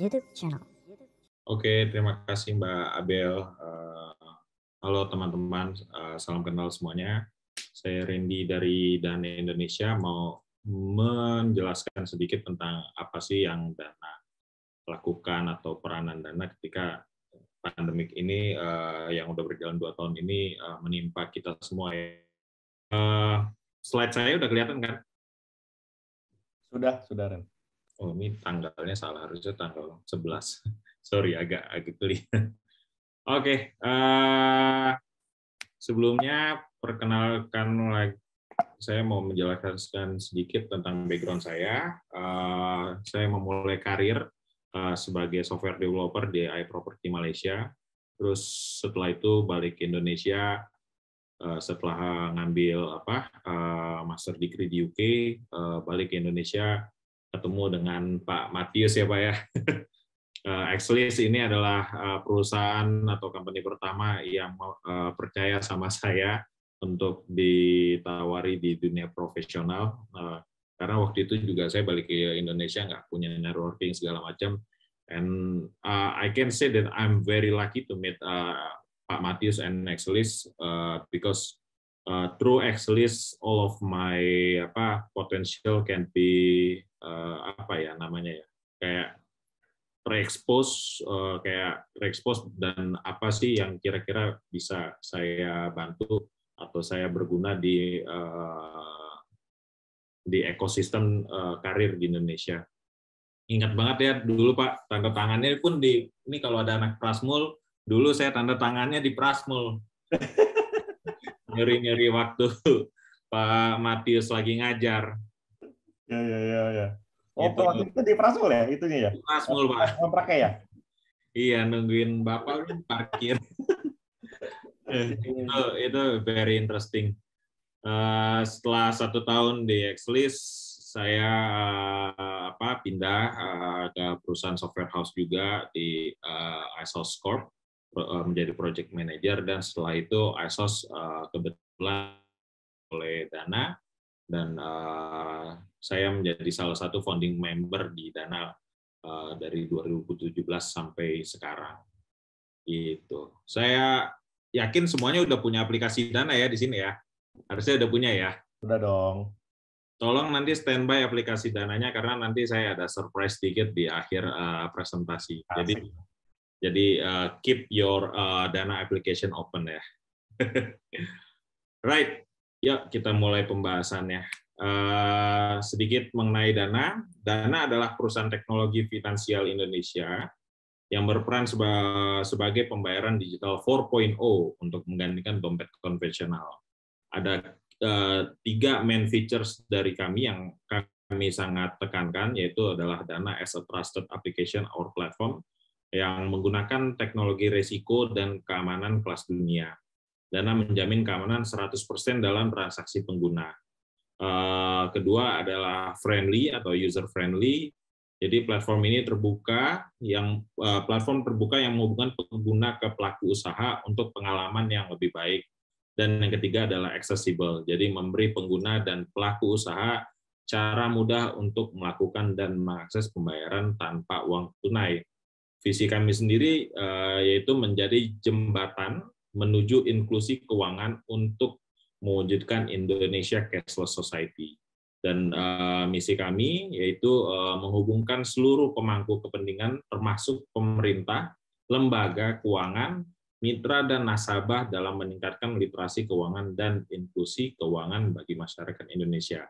YouTube channel. Oke, terima kasih Mbak Abel. Eh, halo teman-teman, eh, salam kenal semuanya. Saya Randy dari Dana Indonesia mau menjelaskan sedikit tentang apa sih yang Dana lakukan atau peranan Dana ketika pandemik ini eh, yang udah berjalan dua tahun ini menimpa kita semua. Ya. slide saya udah kelihatan kan? Sudah, sudah Ren oh ini tanggalnya salah harusnya tanggal 11 sorry agak agak keli. oke okay, uh, eh, sebelumnya perkenalkan lagi saya mau menjelaskan sedikit tentang background saya uh, saya memulai karir uh, sebagai software developer di AI Property Malaysia terus setelah itu balik ke Indonesia setelah ngambil apa master degree di UK balik ke Indonesia ketemu dengan Pak Matius ya Pak ya. Exlist eh, ini adalah eh, perusahaan atau company pertama yang eh, percaya sama saya untuk ditawari di dunia profesional. Karena waktu itu juga saya balik ke Indonesia nggak punya networking segala macam. And uh, I can say that I'm very lucky to meet uh, Pak Matius and Exlist uh, because uh, through Exlist all of my apa potential can be uh, apa ya namanya ya kayak pre-expose uh, kayak pre-expose dan apa sih yang kira-kira bisa saya bantu atau saya berguna di uh, di ekosistem uh, karir di Indonesia ingat banget ya dulu Pak tanda tangannya pun di ini kalau ada anak prasmul dulu saya tanda tangannya di prasmul nyeri nyeri waktu Pak Matius lagi ngajar Ya ya ya ya. Oh, itu, waktu itu di Prasmul ya, itunya ya. Prasmul, Pak. Kontraknya ya. Iya, nungguin Bapak kan parkir. Eh. itu itu very interesting. Uh, setelah satu tahun di X-List, saya uh, apa pindah uh, ke perusahaan software house juga di uh, ISOS Corp uh, menjadi project manager dan setelah itu ISOS uh, kebetulan oleh Dana dan uh, saya menjadi salah satu founding member di Dana uh, dari 2017 sampai sekarang. Itu. Saya yakin semuanya udah punya aplikasi Dana ya di sini ya. Harusnya udah punya ya. Udah dong. Tolong nanti standby aplikasi dananya karena nanti saya ada surprise ticket di akhir uh, presentasi. Asik. Jadi jadi uh, keep your uh, Dana application open ya. right. Ya, kita mulai pembahasannya. Uh, sedikit mengenai Dana. Dana adalah perusahaan teknologi finansial Indonesia yang berperan seba sebagai pembayaran digital 4.0 untuk menggantikan dompet konvensional. Ada uh, tiga main features dari kami yang kami sangat tekankan, yaitu adalah Dana as a trusted application or platform yang menggunakan teknologi resiko dan keamanan kelas dunia Dana menjamin keamanan 100% dalam transaksi pengguna. Eh, kedua adalah friendly atau user friendly. Jadi platform ini terbuka yang eh, platform terbuka yang menghubungkan pengguna ke pelaku usaha untuk pengalaman yang lebih baik. Dan yang ketiga adalah accessible. Jadi memberi pengguna dan pelaku usaha cara mudah untuk melakukan dan mengakses pembayaran tanpa uang tunai. Visi kami sendiri eh, yaitu menjadi jembatan menuju inklusi keuangan untuk mewujudkan Indonesia Cashless Society. Dan uh, misi kami yaitu uh, menghubungkan seluruh pemangku kepentingan termasuk pemerintah, lembaga keuangan, mitra dan nasabah dalam meningkatkan literasi keuangan dan inklusi keuangan bagi masyarakat Indonesia.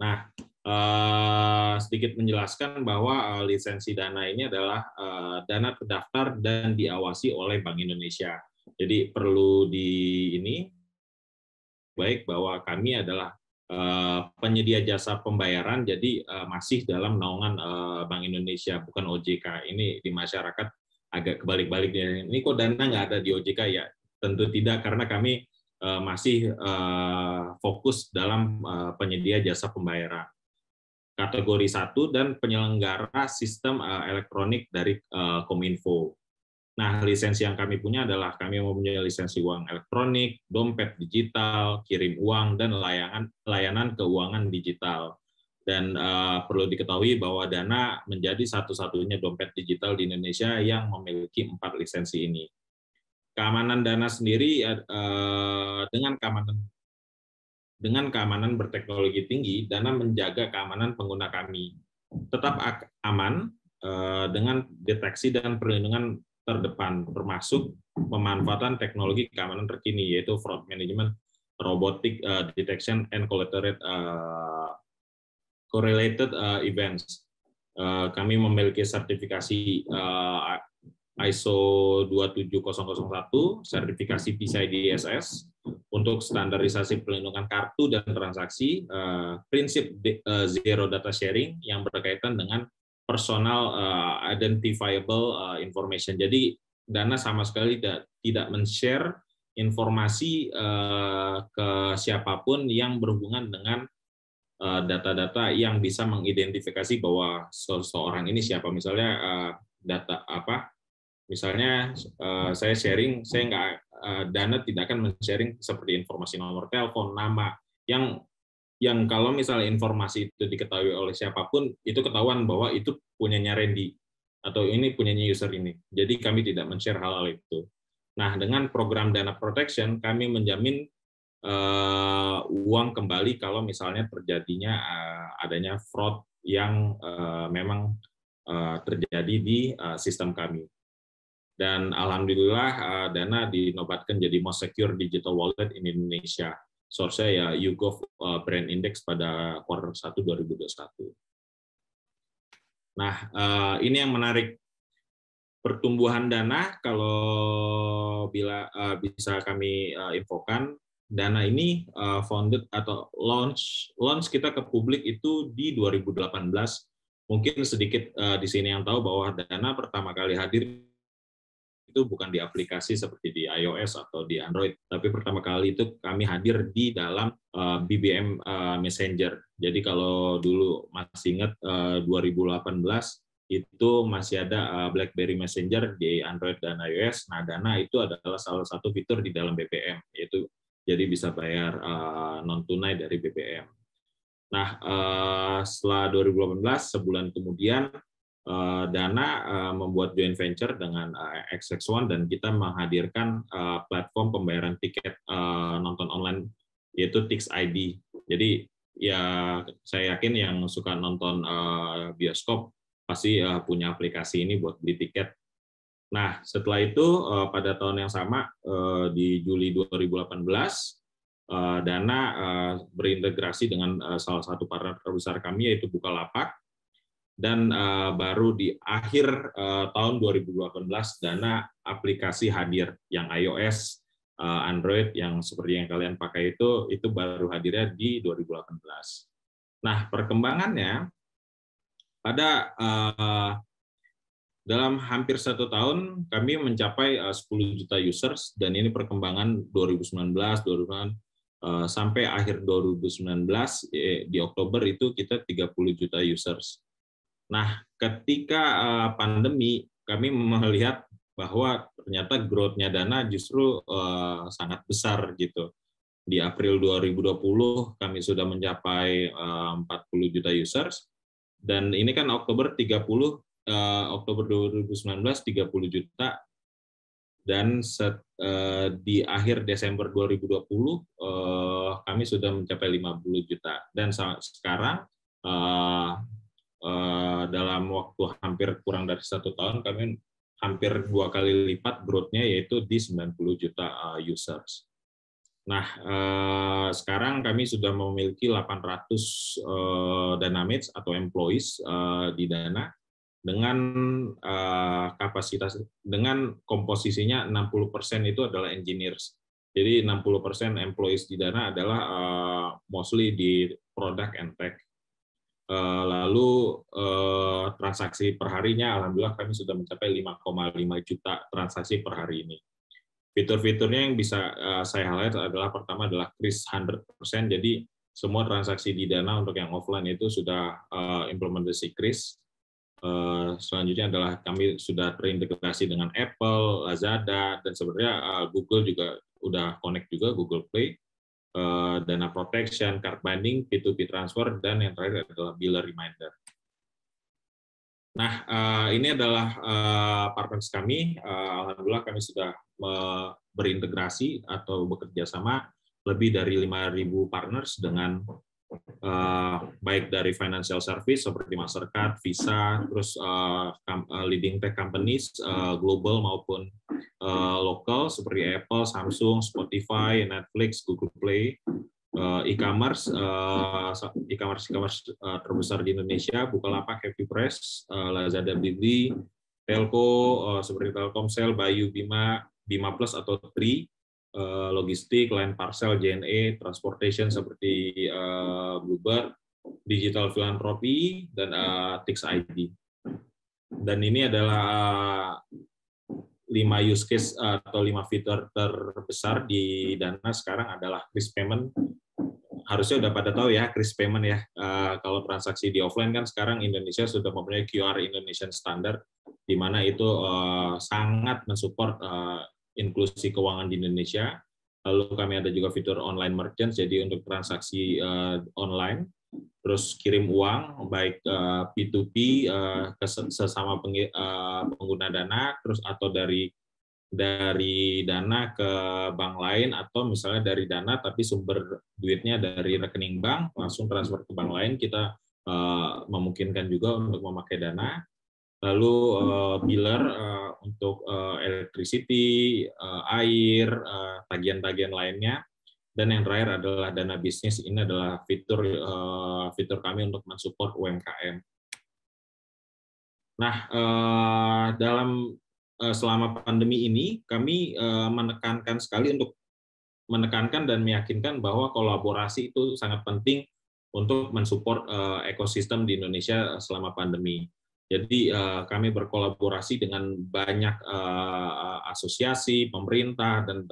Nah, Eh, sedikit menjelaskan bahwa eh, lisensi dana ini adalah eh, dana terdaftar dan diawasi oleh Bank Indonesia. Jadi perlu di ini baik bahwa kami adalah penyedia jasa pembayaran, jadi masih dalam naungan Bank Indonesia, bukan OJK. Ini di masyarakat agak kebalik-baliknya. Ini kok dana nggak ada di OJK ya? Tentu tidak, karena kami masih fokus dalam penyedia jasa pembayaran kategori satu dan penyelenggara sistem uh, elektronik dari uh, Kominfo. Nah, lisensi yang kami punya adalah kami mempunyai lisensi uang elektronik, dompet digital, kirim uang, dan layanan layanan keuangan digital. Dan uh, perlu diketahui bahwa Dana menjadi satu-satunya dompet digital di Indonesia yang memiliki empat lisensi ini. Keamanan Dana sendiri uh, dengan keamanan dengan keamanan berteknologi tinggi, Dana menjaga keamanan pengguna kami. Tetap aman eh, dengan deteksi dan perlindungan terdepan, termasuk pemanfaatan teknologi keamanan terkini, yaitu fraud management, robotic eh, detection, and collaterate eh, correlated events. Kami memiliki sertifikasi ISO 27001, sertifikasi PCI DSS, untuk standarisasi perlindungan kartu dan transaksi, eh, prinsip eh, zero data sharing yang berkaitan dengan personal eh, identifiable information. Jadi Dana sama sekali tidak, tidak men-share informasi ke siapapun yang berhubungan dengan data-data yang bisa mengidentifikasi bahwa seseorang ini siapa misalnya data apa misalnya saya sharing saya nggak Eh, dana tidak akan men-sharing seperti informasi nomor telepon, nama, yang yang kalau misalnya informasi itu diketahui oleh siapapun, itu ketahuan bahwa itu punyanya Randy atau ini punyanya user ini. Jadi kami tidak men-share hal-hal itu. Nah, dengan program Dana Protection, kami menjamin uh, uang kembali kalau misalnya terjadinya uh, adanya fraud yang uh, memang uh, terjadi di uh, sistem kami dan alhamdulillah uh, Dana dinobatkan jadi most secure digital wallet in Indonesia. Source ya YouGov eh, Brand Index pada quarter 1 2021. Nah, uh, ini yang menarik pertumbuhan dana kalau bila uh, bisa kami uh, infokan dana ini uh, founded atau launch launch kita ke publik itu di 2018 mungkin sedikit uh, di sini yang tahu bahwa dana pertama kali hadir itu bukan di aplikasi seperti di iOS atau di Android, tapi pertama kali itu kami hadir di dalam eh, BBM eh, Messenger. Jadi kalau dulu masih ingat 2018 eh, itu masih ada BlackBerry Messenger di Android dan iOS. Nah, Dana itu adalah salah satu fitur di dalam BBM, yaitu jadi bisa bayar non tunai dari BBM. Nah, setelah 2018 sebulan kemudian Eh, dana eh, membuat joint venture dengan eh, XX1 dan kita menghadirkan platform pembayaran tiket nonton online yaitu Tix ID. Jadi ya saya yakin yang suka nonton bioskop pasti punya aplikasi ini buat beli tiket. Nah, setelah itu pada tahun yang sama di Juli 2018 Dana berintegrasi dengan salah satu partner terbesar kami yaitu Bukalapak dan uh, baru di akhir uh, tahun 2018 dana aplikasi hadir yang iOS, uh, Android yang seperti yang kalian pakai itu itu baru hadirnya di 2018. Nah, perkembangannya pada uh, dalam hampir satu tahun kami mencapai uh, 10 juta users dan ini perkembangan 2019, 2019 uh, sampai akhir 2019 eh, di Oktober itu kita 30 juta users. Nah, ketika uh, pandemi, kami melihat bahwa ternyata growth-nya dana justru uh, sangat besar gitu. Di April 2020 kami sudah mencapai eh, uh, 40 juta users dan ini kan Oktober 30 uh, Oktober 2019 30 juta dan set, uh, di akhir Desember 2020 uh, kami sudah mencapai 50 juta dan sekarang uh, Eh, dalam waktu hampir kurang dari satu tahun kami hampir dua kali lipat growth-nya yaitu di 90 juta eh, users. Nah, eh, sekarang kami sudah memiliki 800 dynamics atau employees di Dana dengan kapasitas dengan komposisinya 60% itu adalah engineers. Jadi 60% employees di Dana adalah mostly di product and tech. Eh, lalu eh, transaksi perharinya alhamdulillah kami sudah mencapai 5,5 juta transaksi per hari ini. Fitur-fiturnya yang bisa eh, saya highlight adalah pertama adalah Kris 100%, jadi semua transaksi di Dana untuk yang offline itu sudah implementasi Kris. Selanjutnya adalah kami sudah terintegrasi dengan Apple, Lazada, dan sebenarnya Google juga udah connect juga Google Play Eh, dana protection, card binding, P2P transfer, dan yang terakhir adalah biller reminder. Nah, eh, ini adalah eh, partners kami. Alhamdulillah kami sudah berintegrasi atau bekerja sama lebih dari 5.000 partners dengan baik dari financial service seperti Mastercard, Visa, terus leading tech companies global maupun uh, lokal seperti Apple, Samsung, Spotify, Netflix, Google Play, uh, e-commerce, uh, e-commerce e-commerce uh, terbesar di Indonesia, Bukalapak, Happy Press, uh, Lazada, BB, Telco uh, seperti Telkomsel, Bayu, Bima, Bima Plus atau Tri, uh, logistik, line parcel, JNE, transportation seperti uh, Bluebird, digital philanthropy dan uh, Tix ID. Dan ini adalah lima use case eh, atau lima fitur terbesar di Dana sekarang adalah crisp payment. Harusnya udah pada tahu ya crisp payment ya. Uh, kalau transaksi di offline kan sekarang Indonesia sudah mempunyai QR Indonesian Standard di mana itu uh, sangat mensupport uh, inklusi keuangan di Indonesia. Lalu kami ada juga fitur online merchant jadi untuk transaksi uh, online terus kirim uang baik P2P eh, uh, eh, ke sesama eh, pengguna dana terus atau dari dari dana ke bank lain atau misalnya dari dana tapi sumber duitnya dari rekening bank langsung transfer ke bank lain kita uh, memungkinkan juga untuk memakai dana lalu uh, biller uh, untuk uh, electricity, uh, air, tagihan-tagihan uh, lainnya dan yang terakhir adalah dana bisnis. Ini adalah fitur eh, fitur kami untuk mensupport UMKM. Nah, eh, dalam eh, selama pandemi ini kami menekankan sekali untuk menekankan dan meyakinkan bahwa kolaborasi itu sangat penting untuk mensupport ekosistem di Indonesia selama pandemi. Jadi kami berkolaborasi dengan banyak asosiasi, pemerintah, dan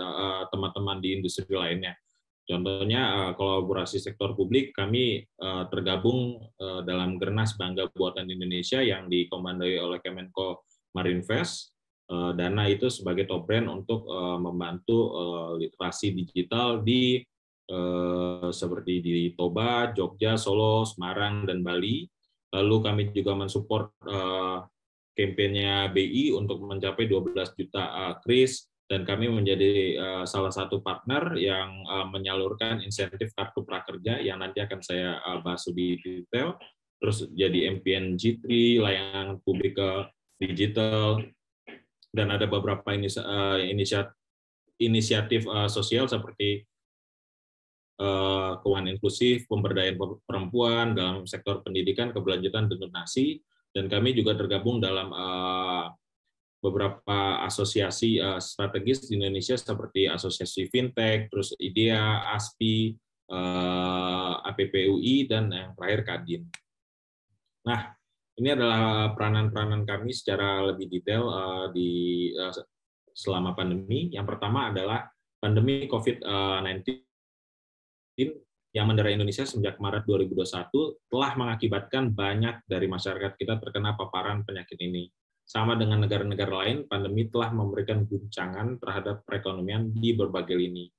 teman -teman di industri lainnya. Contohnya eh, kolaborasi sektor publik, kami eh, tergabung eh, dalam Gernas Bangga Buatan Indonesia yang dikomandoi oleh Kemenko Marinvest. Dana itu sebagai top brand untuk membantu literasi digital di seperti di Toba, Jogja, Solo, Semarang, dan Bali. Lalu kami juga mensupport kampanye BI untuk mencapai 12 juta kris dan kami menjadi eh, salah satu partner yang eh, menyalurkan insentif kartu prakerja yang nanti akan saya uh, eh, bahas lebih detail terus jadi MPN G3 layanan publik ke digital dan ada beberapa inisiatif inisiatif sosial seperti uh, keuangan inklusif, pemberdayaan perempuan dalam sektor pendidikan, keberlanjutan dan donasi dan kami juga tergabung dalam beberapa asosiasi uh, strategis di Indonesia seperti Asosiasi Fintech, terus IDEA, ASPI, uh, eh, APPUI, dan yang terakhir Kadin. Nah, ini adalah peranan-peranan kami secara lebih detail uh, di uh, selama pandemi. Yang pertama adalah pandemi COVID-19 yang mendera Indonesia sejak Maret 2021 telah mengakibatkan banyak dari masyarakat kita terkena paparan penyakit ini. Sama dengan negara-negara lain, pandemi telah memberikan guncangan terhadap perekonomian di berbagai lini,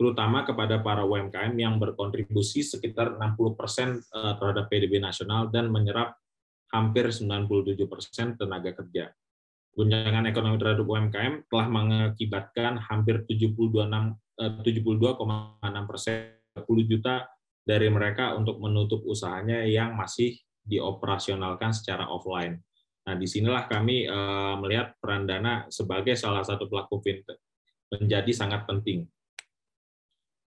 terutama kepada para UMKM yang berkontribusi sekitar 60% eh, terhadap PDB nasional dan menyerap hampir 97% tenaga kerja. Guncangan ekonomi terhadap UMKM telah mengakibatkan hampir 72,6 eh, persen 10 juta dari mereka untuk menutup usahanya yang masih dioperasionalkan secara offline. Nah, di sinilah kami eh, melihat peran dana sebagai salah satu pelaku fintech menjadi sangat penting.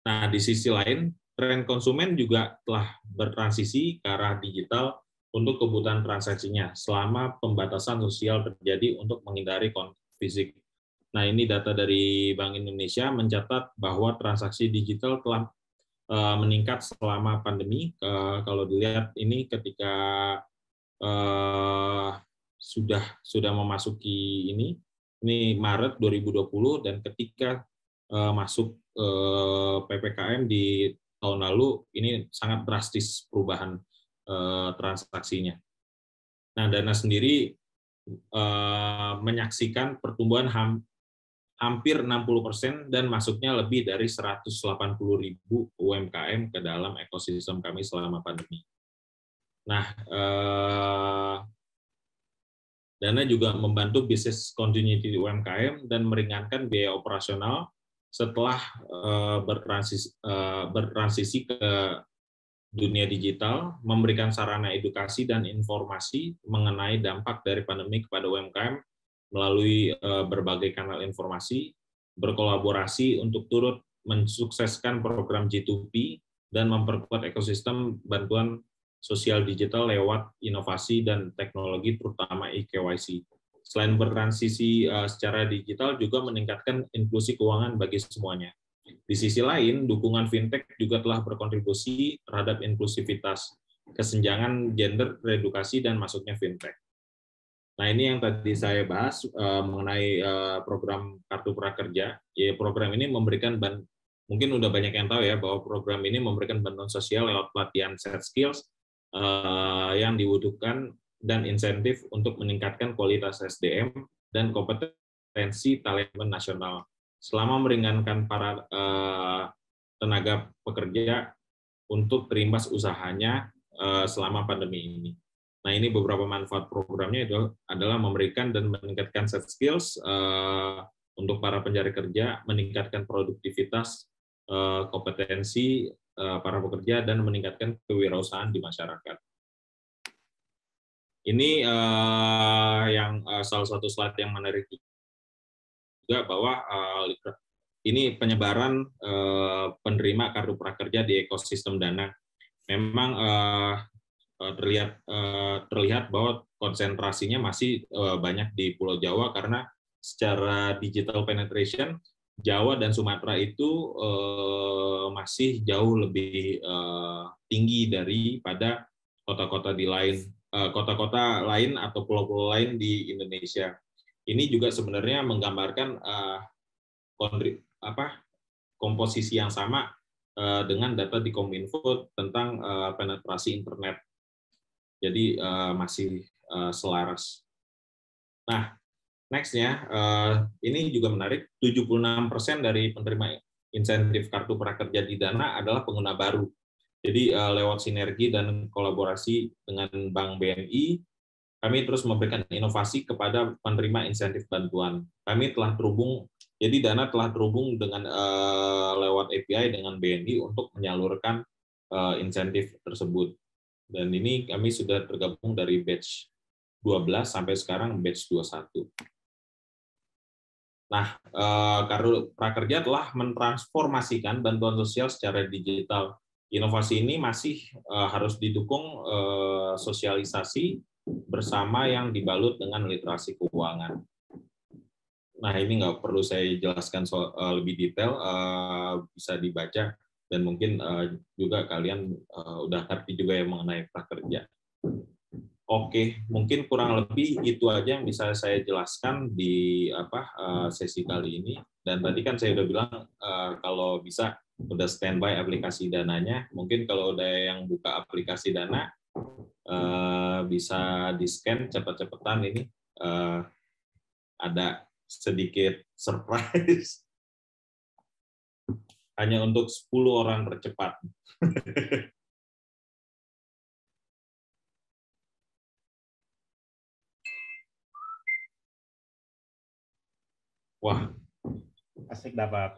Nah, di sisi lain, tren konsumen juga telah bertransisi ke arah digital untuk kebutuhan transaksinya selama pembatasan sosial terjadi untuk menghindari kontak fisik. Nah, ini data dari Bank Indonesia mencatat bahwa transaksi digital telah eh, meningkat selama pandemi. Eh, kalau dilihat ini ketika sudah sudah memasuki ini ini Maret 2020 dan ketika uh, masuk uh, eh, PPKM di tahun lalu ini sangat drastis perubahan uh, transaksinya. Nah, Dana sendiri uh, menyaksikan pertumbuhan ham, hampir 60% dan masuknya lebih dari 180 ribu UMKM ke dalam ekosistem kami selama pandemi. Nah, eh, Dana juga membantu bisnis continuity UMKM dan meringankan biaya operasional setelah eh, bertransisi, eh, bertransisi ke dunia digital, memberikan sarana edukasi dan informasi mengenai dampak dari pandemi kepada UMKM melalui eh, berbagai kanal informasi, berkolaborasi untuk turut mensukseskan program G2P dan memperkuat ekosistem bantuan sosial digital lewat inovasi dan teknologi, terutama eKYC. Selain bertransisi eh, secara digital, juga meningkatkan inklusi keuangan bagi semuanya. Di sisi lain, dukungan fintech juga telah berkontribusi terhadap inklusivitas, kesenjangan gender, reedukasi dan masuknya fintech. Nah, ini yang tadi saya bahas eh, mengenai eh, program Kartu Prakerja. Ya, program ini memberikan mungkin udah banyak yang tahu ya bahwa program ini memberikan bantuan sosial lewat pelatihan set skills, Eh, yang dibutuhkan dan insentif untuk meningkatkan kualitas SDM dan kompetensi talenta nasional selama meringankan para uh, tenaga pekerja untuk terimbas usahanya uh, selama pandemi ini. Nah, ini beberapa manfaat programnya itu adalah memberikan dan meningkatkan set skills uh, untuk para pencari kerja, meningkatkan produktivitas Eh, kompetensi eh, para pekerja dan meningkatkan kewirausahaan di masyarakat. Ini eh, yang salah satu slide yang menarik juga bahwa ini penyebaran penerima kartu prakerja di ekosistem dana. Memang terlihat terlihat bahwa konsentrasinya masih banyak di Pulau Jawa karena secara digital penetration Jawa dan Sumatera itu uh, masih jauh lebih uh, tinggi daripada kota-kota di lain kota eh, kota-kota lain atau pulau-pulau lain di Indonesia. Ini juga sebenarnya menggambarkan uh, kondri, apa komposisi yang sama uh, dengan data di Kominfo tentang uh, penetrasi internet. Jadi uh, masih uh, selaras. Nah, Nextnya, uh, ini juga menarik, 76% dari penerima insentif kartu prakerja di Dana adalah pengguna baru. Jadi uh, lewat sinergi dan kolaborasi dengan Bank BNI, kami terus memberikan inovasi kepada penerima insentif bantuan. Kami telah terhubung, jadi Dana telah terhubung dengan uh, lewat API dengan BNI untuk menyalurkan uh, insentif tersebut. Dan ini kami sudah tergabung dari batch 12 sampai sekarang batch 21. Nah, eh, Prakerja telah mentransformasikan bantuan sosial secara digital. Inovasi ini masih eh, harus didukung eh, sosialisasi bersama yang dibalut dengan literasi keuangan. Nah, ini nggak perlu saya jelaskan lebih detail, bisa dibaca dan mungkin juga kalian udah ngerti juga yang mengenai prakerja. Oke, mungkin kurang lebih itu aja yang bisa saya jelaskan di apa eh, sesi kali ini. Dan tadi kan saya udah bilang eh, kalau bisa udah standby aplikasi dananya. Mungkin kalau udah yang buka aplikasi dana eh, bisa di scan cepat-cepatan. ini ada sedikit surprise. Hanya untuk 10 orang percepat. Wah. Asik dapat.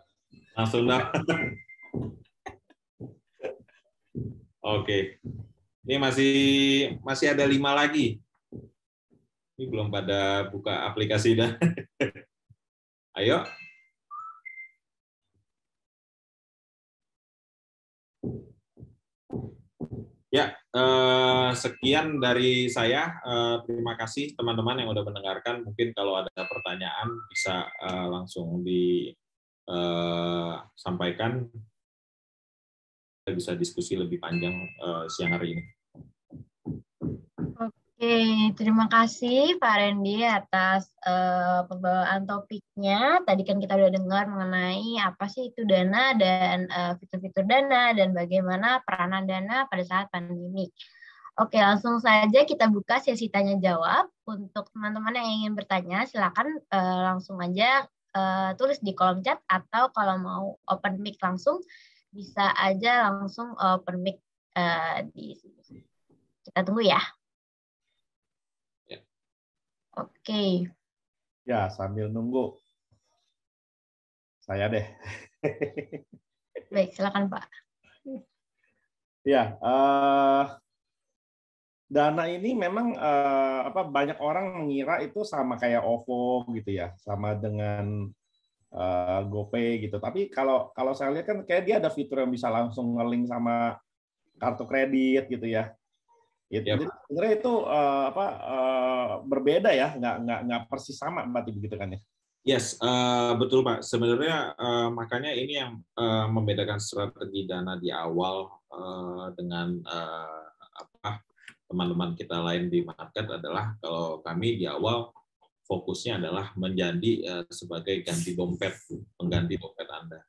Langsung dapat. Oke. Ini masih masih ada lima lagi. Ini belum pada buka aplikasi dah. Ayo. Eh, sekian dari saya. Uh, terima kasih teman-teman yang sudah mendengarkan. Mungkin kalau ada pertanyaan bisa uh, langsung disampaikan. Kita bisa diskusi lebih panjang siang hari ini. Oke, terima kasih Pak Randy atas uh, pembawaan topiknya. Tadi kan kita udah dengar mengenai apa sih itu dana dan eh, fitur-fitur uh, dana dan bagaimana peranan dana pada saat pandemi. Oke, langsung saja kita buka sesi tanya jawab. Untuk teman-teman yang ingin bertanya, silakan uh, langsung aja uh, tulis di kolom chat atau kalau mau open mic langsung bisa aja langsung open mic uh, di sini. Kita tunggu ya. Oke. Okay. Ya, sambil nunggu. Saya deh. Baik, silakan Pak. Ya, uh, dana ini memang uh, apa banyak orang mengira itu sama kayak OVO gitu ya, sama dengan uh, GoPay gitu. Tapi kalau kalau saya lihat kan kayak dia ada fitur yang bisa langsung ngeling sama kartu kredit gitu ya. yep. Ya, sebenarnya itu uh, apa uh, berbeda ya, nggak nggak nggak persis sama berarti begitu kan ya? Yes, uh, betul Pak. Sebenarnya uh, makanya ini yang uh, membedakan strategi dana di awal uh, dengan uh, apa teman-teman kita lain di market adalah kalau kami di awal fokusnya adalah menjadi sebagai ganti dompet, pengganti dompet Anda.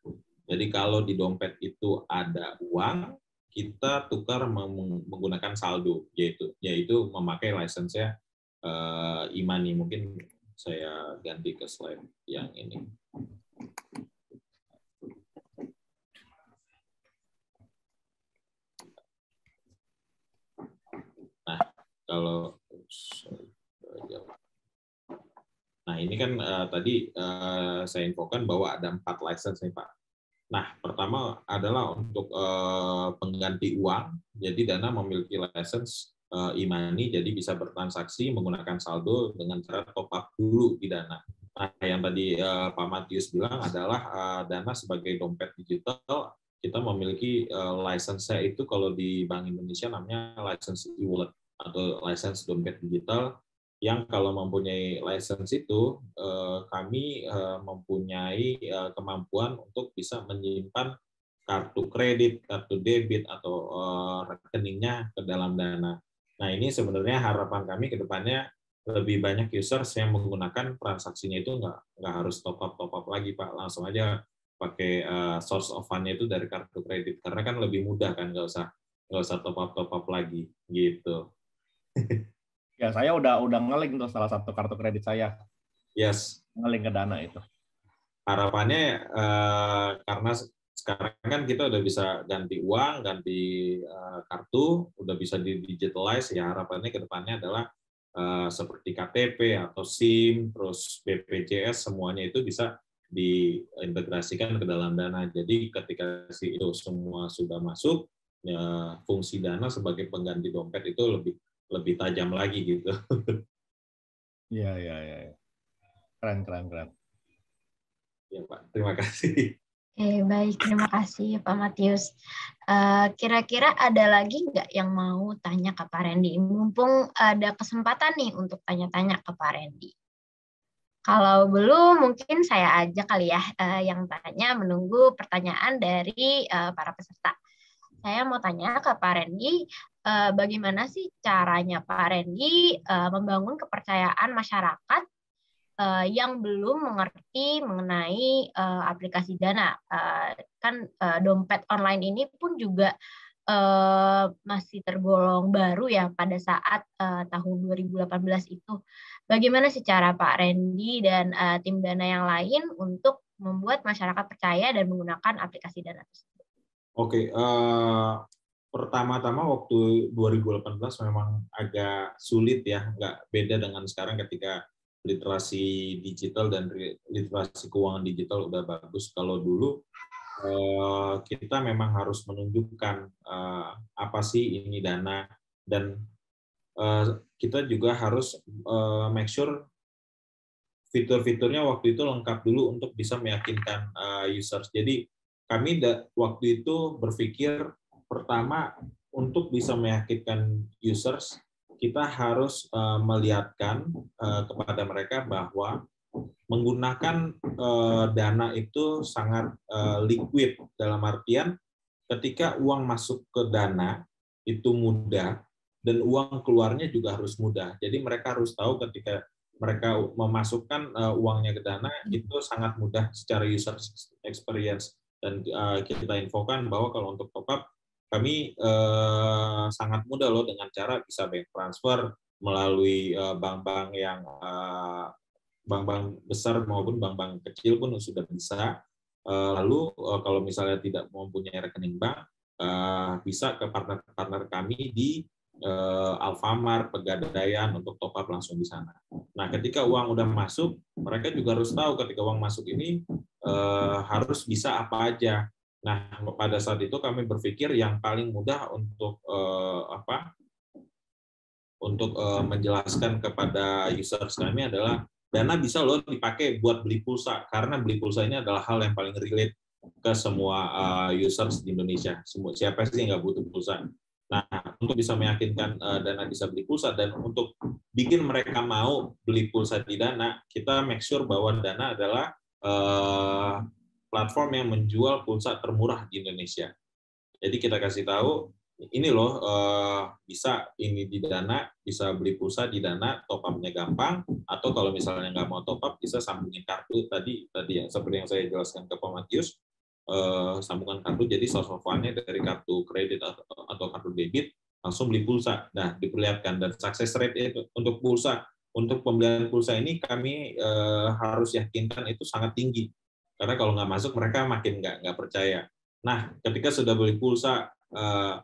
Jadi kalau di dompet itu ada uang, kita tukar menggunakan saldo yaitu yaitu memakai license ya imani eh, mungkin saya ganti ke slide yang ini. Nah, kalau Nah, ini kan uh, tadi uh, saya infokan bahwa ada empat license nih, Pak. Nah, pertama adalah untuk uh, pengganti uang. Jadi Dana memiliki license imani eh, jadi bisa bertransaksi menggunakan saldo dengan cara top up dulu di Dana. Nah, yang tadi uh, Pak Matius bilang adalah uh, Dana sebagai dompet digital, kita memiliki uh, license itu kalau di Bank Indonesia namanya license e-wallet atau license dompet digital yang kalau mempunyai license itu eh, kami eh, mempunyai eh, kemampuan untuk bisa menyimpan kartu kredit, kartu debit atau rekeningnya ke dalam dana. Nah ini sebenarnya harapan kami ke depannya lebih banyak user yang menggunakan transaksinya itu nggak nggak harus top up top up lagi pak, langsung aja pakai source of fund-nya itu dari kartu kredit karena kan lebih mudah kan nggak usah nggak usah top up top up lagi gitu. Ya, saya udah udah ngeling tuh salah satu kartu kredit saya. Yes. Ngeling ke Dana itu. Harapannya uh, karena sekarang kan kita udah bisa ganti uang, ganti uh, kartu, udah bisa di digitalize ya harapannya ke depannya adalah uh, seperti KTP atau SIM, terus BPJS semuanya itu bisa diintegrasikan ke dalam Dana. Jadi ketika si itu semua sudah masuk, ya, fungsi Dana sebagai pengganti dompet itu lebih lebih tajam lagi gitu. Iya, iya, iya. iya. Keren, keren, keren. Ya Pak, terima kasih. Oke, eh, baik. Terima kasih Pak Matius. Eh, kira-kira uh, ada lagi nggak yang mau tanya ke Pak Randy? Mumpung ada kesempatan nih untuk tanya-tanya ke Pak Randy. Kalau belum, mungkin saya aja kali ya uh, yang tanya menunggu pertanyaan dari uh, para peserta. Saya mau tanya ke Pak Randy, uh, bagaimana sih caranya Pak Randy uh, membangun kepercayaan masyarakat uh, yang belum mengerti mengenai uh, aplikasi dana? Uh, kan uh, dompet online ini pun juga Uh, masih tergolong baru ya pada saat uh, tahun 2018 itu. Bagaimana secara Pak Randy dan uh, tim dana yang lain untuk membuat masyarakat percaya dan menggunakan aplikasi dana tersebut? Oke, uh, pertama-tama waktu 2018 memang agak sulit ya, nggak beda dengan sekarang ketika literasi digital dan literasi keuangan digital udah bagus. Kalau dulu uh, kita memang harus menunjukkan uh, apa sih ini dana dan uh, kita juga harus make sure fitur-fiturnya waktu itu lengkap dulu untuk bisa meyakinkan users. Jadi kami da, waktu itu berpikir pertama untuk bisa meyakinkan users kita harus uh, melihatkan uh, kepada mereka bahwa menggunakan uh, dana itu sangat uh, liquid dalam artian ketika uang masuk ke dana itu mudah dan uang keluarnya juga harus mudah. Jadi mereka harus tahu ketika mereka memasukkan uh, uangnya ke dana hmm. itu sangat mudah secara user experience dan uh, kita infokan bahwa kalau untuk top up kami uh, sangat mudah loh dengan cara bisa bank transfer melalui eh, bank-bank uh, yang bank-bank besar maupun bank-bank kecil pun sudah bisa. Lalu kalau misalnya tidak mempunyai rekening bank, bisa ke partner-partner kami di Alfamart, Pegadaian untuk top up langsung di sana. Nah, ketika uang udah masuk, mereka juga harus tahu ketika uang masuk ini Eh, harus bisa apa aja. Nah, pada saat itu kami berpikir yang paling mudah untuk eh, apa? Untuk eh, menjelaskan kepada users kami adalah dana bisa loh dipakai buat beli pulsa karena beli pulsa ini adalah hal yang paling relate ke semua uh, users di Indonesia. Semua siapa sih yang nggak butuh pulsa? Nah, untuk bisa meyakinkan uh, Dana bisa beli pulsa dan untuk bikin mereka mau beli pulsa di Dana, kita make sure bahwa Dana adalah Eh, platform yang menjual pulsa termurah di Indonesia. Jadi kita kasih tahu ini loh eh, bisa ini di Dana, bisa beli pulsa di Dana, top up-nya gampang atau kalau misalnya nggak mau top up bisa sambungin kartu tadi tadi yang seperti yang saya jelaskan ke Pak Matius eh, sambungan kartu jadi source of fund-nya dari kartu kredit atau, atau kartu debit langsung beli pulsa. Nah, diperlihatkan dan success rate itu untuk pulsa untuk pembelian pulsa ini kami uh, harus yakinkan itu sangat tinggi karena kalau nggak masuk mereka makin nggak nggak percaya. Nah, ketika sudah beli pulsa uh,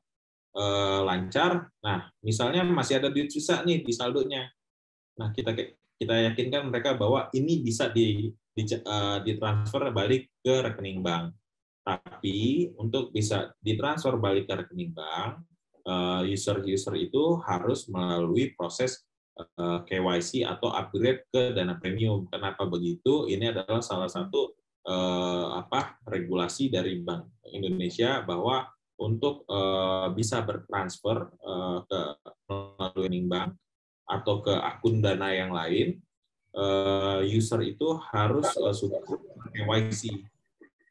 uh, lancar, nah misalnya masih ada duit sisa nih di saldonya, nah kita kita yakinkan mereka bahwa ini bisa di, di uh, ditransfer balik ke rekening bank. Tapi untuk bisa ditransfer balik ke rekening bank, user-user itu harus melalui proses Eh, KYC atau upgrade ke dana premium. Kenapa begitu? Ini adalah salah satu uh, apa regulasi dari Bank Indonesia bahwa untuk uh, bisa bertransfer uh, ke melalui bank atau ke akun dana yang lain, uh, user itu harus uh, sudah KYC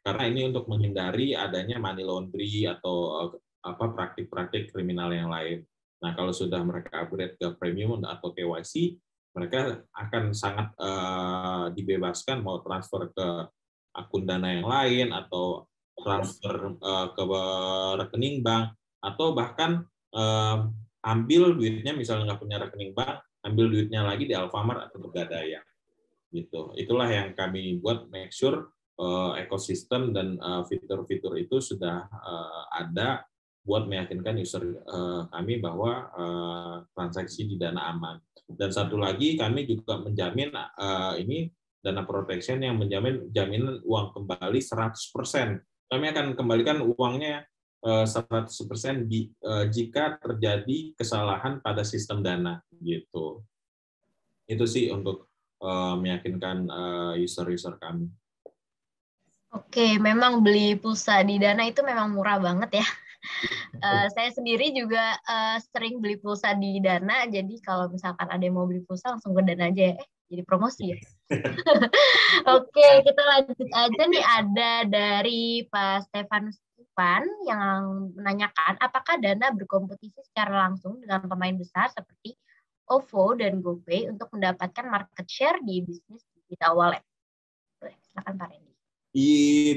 karena ini untuk menghindari adanya money laundry atau uh, apa praktik-praktik kriminal yang lain. Nah, kalau sudah mereka upgrade ke premium atau KYC, mereka akan sangat uh, dibebaskan mau transfer ke akun dana yang lain atau transfer uh, ke rekening bank atau bahkan uh, ambil duitnya misalnya nggak punya rekening bank, ambil duitnya lagi di Alfamart atau Pegadaian. Gitu. Itulah yang kami buat make sure uh, ekosistem dan fitur-fitur uh, itu sudah uh, ada buat meyakinkan user uh, kami bahwa uh, transaksi di dana aman. Dan satu lagi kami juga menjamin uh, ini dana protection yang menjamin jaminan uang kembali 100%. Kami akan kembalikan uangnya uh, 100% di, uh, jika terjadi kesalahan pada sistem dana gitu. Itu sih untuk uh, meyakinkan user-user kami. Oke, memang beli pulsa di Dana itu memang murah banget ya. Eh, saya sendiri juga uh, sering beli pulsa di Dana, jadi kalau misalkan ada yang mau beli pulsa langsung ke Dana aja ya. Eh, jadi promosi ya. Oke, okay, kita lanjut aja nih ada dari Pak Stefan Stefan yang menanyakan apakah Dana berkompetisi secara langsung dengan pemain besar seperti OVO dan GoPay untuk mendapatkan market share di bisnis digital wallet. Silakan Pak Randy. I,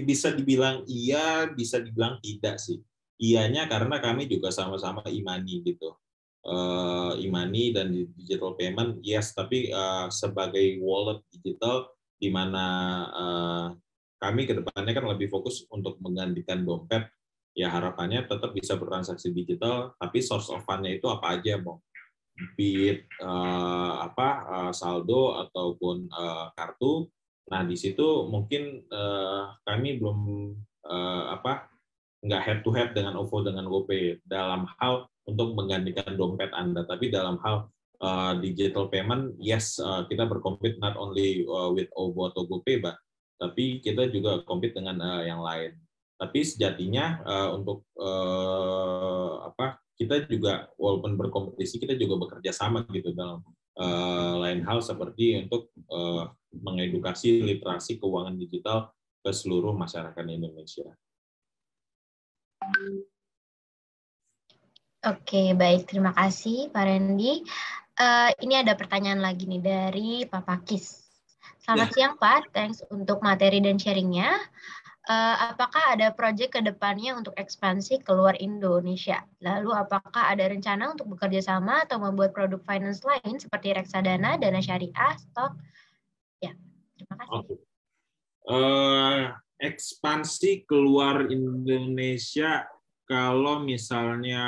bisa dibilang iya, bisa dibilang tidak sih. Ianya karena kami juga sama-sama imani gitu. Uh, imani dan digital payment, yes, tapi uh, sebagai wallet digital di mana uh, kami ke depannya kan lebih fokus untuk menggantikan dompet, ya harapannya tetap bisa bertransaksi digital, tapi source of fund-nya itu apa aja, mau bit uh, apa uh, saldo ataupun uh, kartu. Nah di situ mungkin uh, kami belum uh, apa nggak head to head dengan OVO dengan GoPay dalam hal untuk menggantikan dompet Anda, tapi dalam hal uh, digital payment, yes uh, kita berkompet not only uh, with OVO atau GoPay, bah, tapi kita juga kompet dengan uh, yang lain. Tapi sejatinya uh, untuk uh, apa kita juga walaupun berkompetisi kita juga bekerja sama gitu dalam uh, lain hal seperti untuk uh, mengedukasi literasi keuangan digital ke seluruh masyarakat Indonesia. Oke, baik. Terima kasih, Pak Randy. Uh, ini ada pertanyaan lagi nih dari Pak Pakis. Selamat ya. siang, Pak. Thanks untuk materi dan sharingnya. Uh, apakah ada proyek ke depannya untuk ekspansi keluar Indonesia? Lalu apakah ada rencana untuk bekerja sama atau membuat produk finance lain seperti reksadana, dana syariah, stok? Ya, terima kasih. Okay. Uh, eh, ekspansi keluar Indonesia kalau misalnya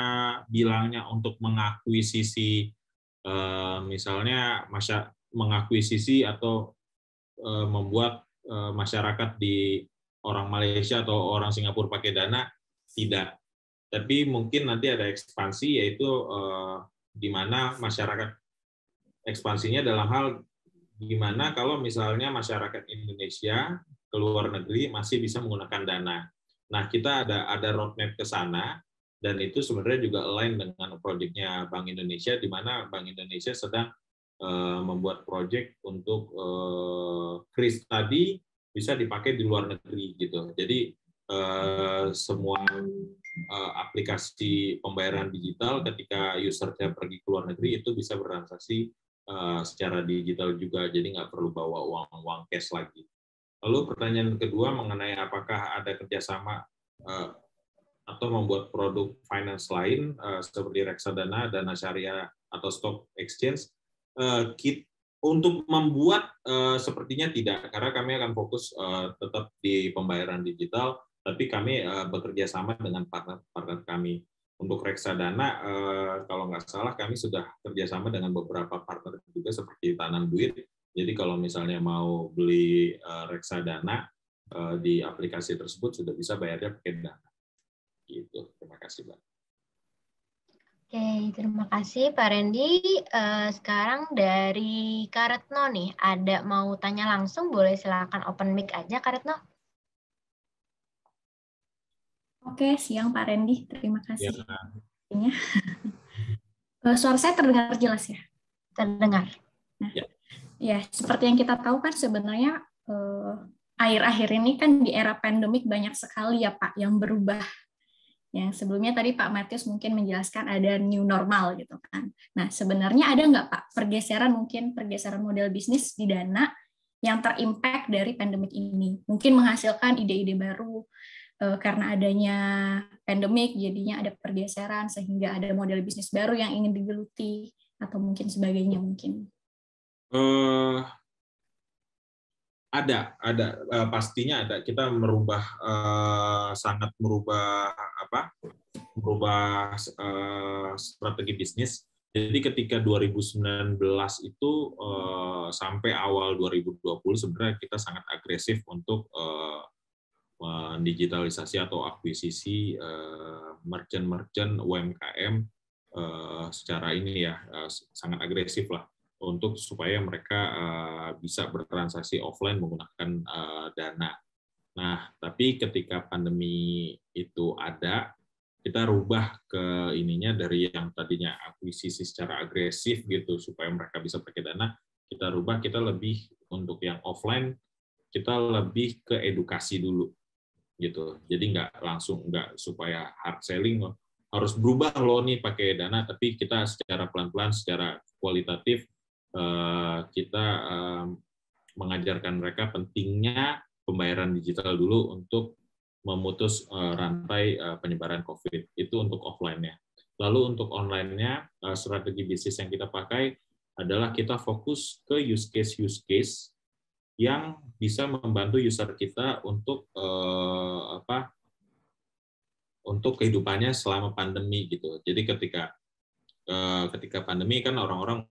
bilangnya untuk mengakuisisi sisi eh, misalnya masa mengakuisisi atau eh, membuat eh, masyarakat di orang Malaysia atau orang Singapura pakai dana tidak tapi mungkin nanti ada ekspansi yaitu di mana masyarakat ekspansinya dalam hal gimana kalau misalnya masyarakat Indonesia ke luar negeri masih bisa menggunakan dana. Nah, kita ada ada roadmap ke sana dan itu sebenarnya juga align dengan proyeknya Bank Indonesia di mana Bank Indonesia sedang uh, membuat proyek untuk uh, eh, tadi tadi bisa dipakai di luar negeri gitu. Jadi uh, semua uh, aplikasi pembayaran digital ketika usernya pergi ke luar negeri itu bisa bertransaksi uh, secara digital juga. Jadi nggak perlu bawa uang uang cash lagi. Lalu pertanyaan kedua mengenai apakah ada kerjasama eh, atau membuat produk finance lain eh, seperti reksadana, dana syariah atau stock exchange. Eh, untuk membuat sepertinya tidak karena kami akan fokus tetap di pembayaran digital, tapi kami uh, bekerja sama dengan partner-partner kami. Untuk reksadana, kalau nggak salah kami sudah kerjasama dengan beberapa partner juga seperti Tanam Duit jadi kalau misalnya mau beli eh, reksadana eh, di aplikasi tersebut sudah bisa bayarnya pakai dana. Gitu. Terima kasih, Mbak. Oke, terima kasih Pak Randy. Eh, sekarang dari Karetno nih, ada mau tanya langsung, boleh silakan open mic aja Karetno. Oke, siang Pak Randy. Terima kasih. Ya. ya. Suara saya terdengar jelas ya? Terdengar. Nah, ya. Ya, seperti yang kita tahu kan sebenarnya air akhir eh, ini kan di era pandemik banyak sekali ya Pak yang berubah. Yang sebelumnya tadi Pak Matius mungkin menjelaskan ada new normal gitu kan. Nah sebenarnya ada nggak Pak pergeseran mungkin pergeseran model bisnis di dana yang terimpact dari pandemik ini? Mungkin menghasilkan ide-ide baru eh, karena adanya pandemik jadinya ada pergeseran sehingga ada model bisnis baru yang ingin digeluti atau mungkin sebagainya mungkin. Uh, ada ada uh, pastinya ada kita merubah uh, sangat merubah apa merubah uh, strategi bisnis jadi ketika 2019 itu uh, sampai awal 2020 sebenarnya kita sangat agresif untuk uh, digitalisasi atau akuisisi merchant-merchant uh, UMKM secara ini ya sangat agresif lah untuk supaya mereka eh, bisa bertransaksi offline menggunakan eh, dana. Nah, tapi ketika pandemi itu ada, kita rubah ke ininya dari yang tadinya akuisisi secara agresif gitu supaya mereka bisa pakai dana, kita rubah kita lebih untuk yang offline kita lebih ke edukasi dulu gitu. Jadi nggak langsung nggak supaya hard selling harus berubah loh nih pakai dana, tapi kita secara pelan-pelan, secara kualitatif Eh, kita eh, mengajarkan mereka pentingnya pembayaran digital dulu untuk memutus eh, rantai penyebaran COVID. Itu untuk offline-nya. Lalu untuk online-nya, strategi bisnis yang kita pakai adalah kita fokus ke use case-use case yang bisa membantu user kita untuk eh, apa untuk kehidupannya selama pandemi gitu. Jadi ketika eh, ketika pandemi kan orang-orang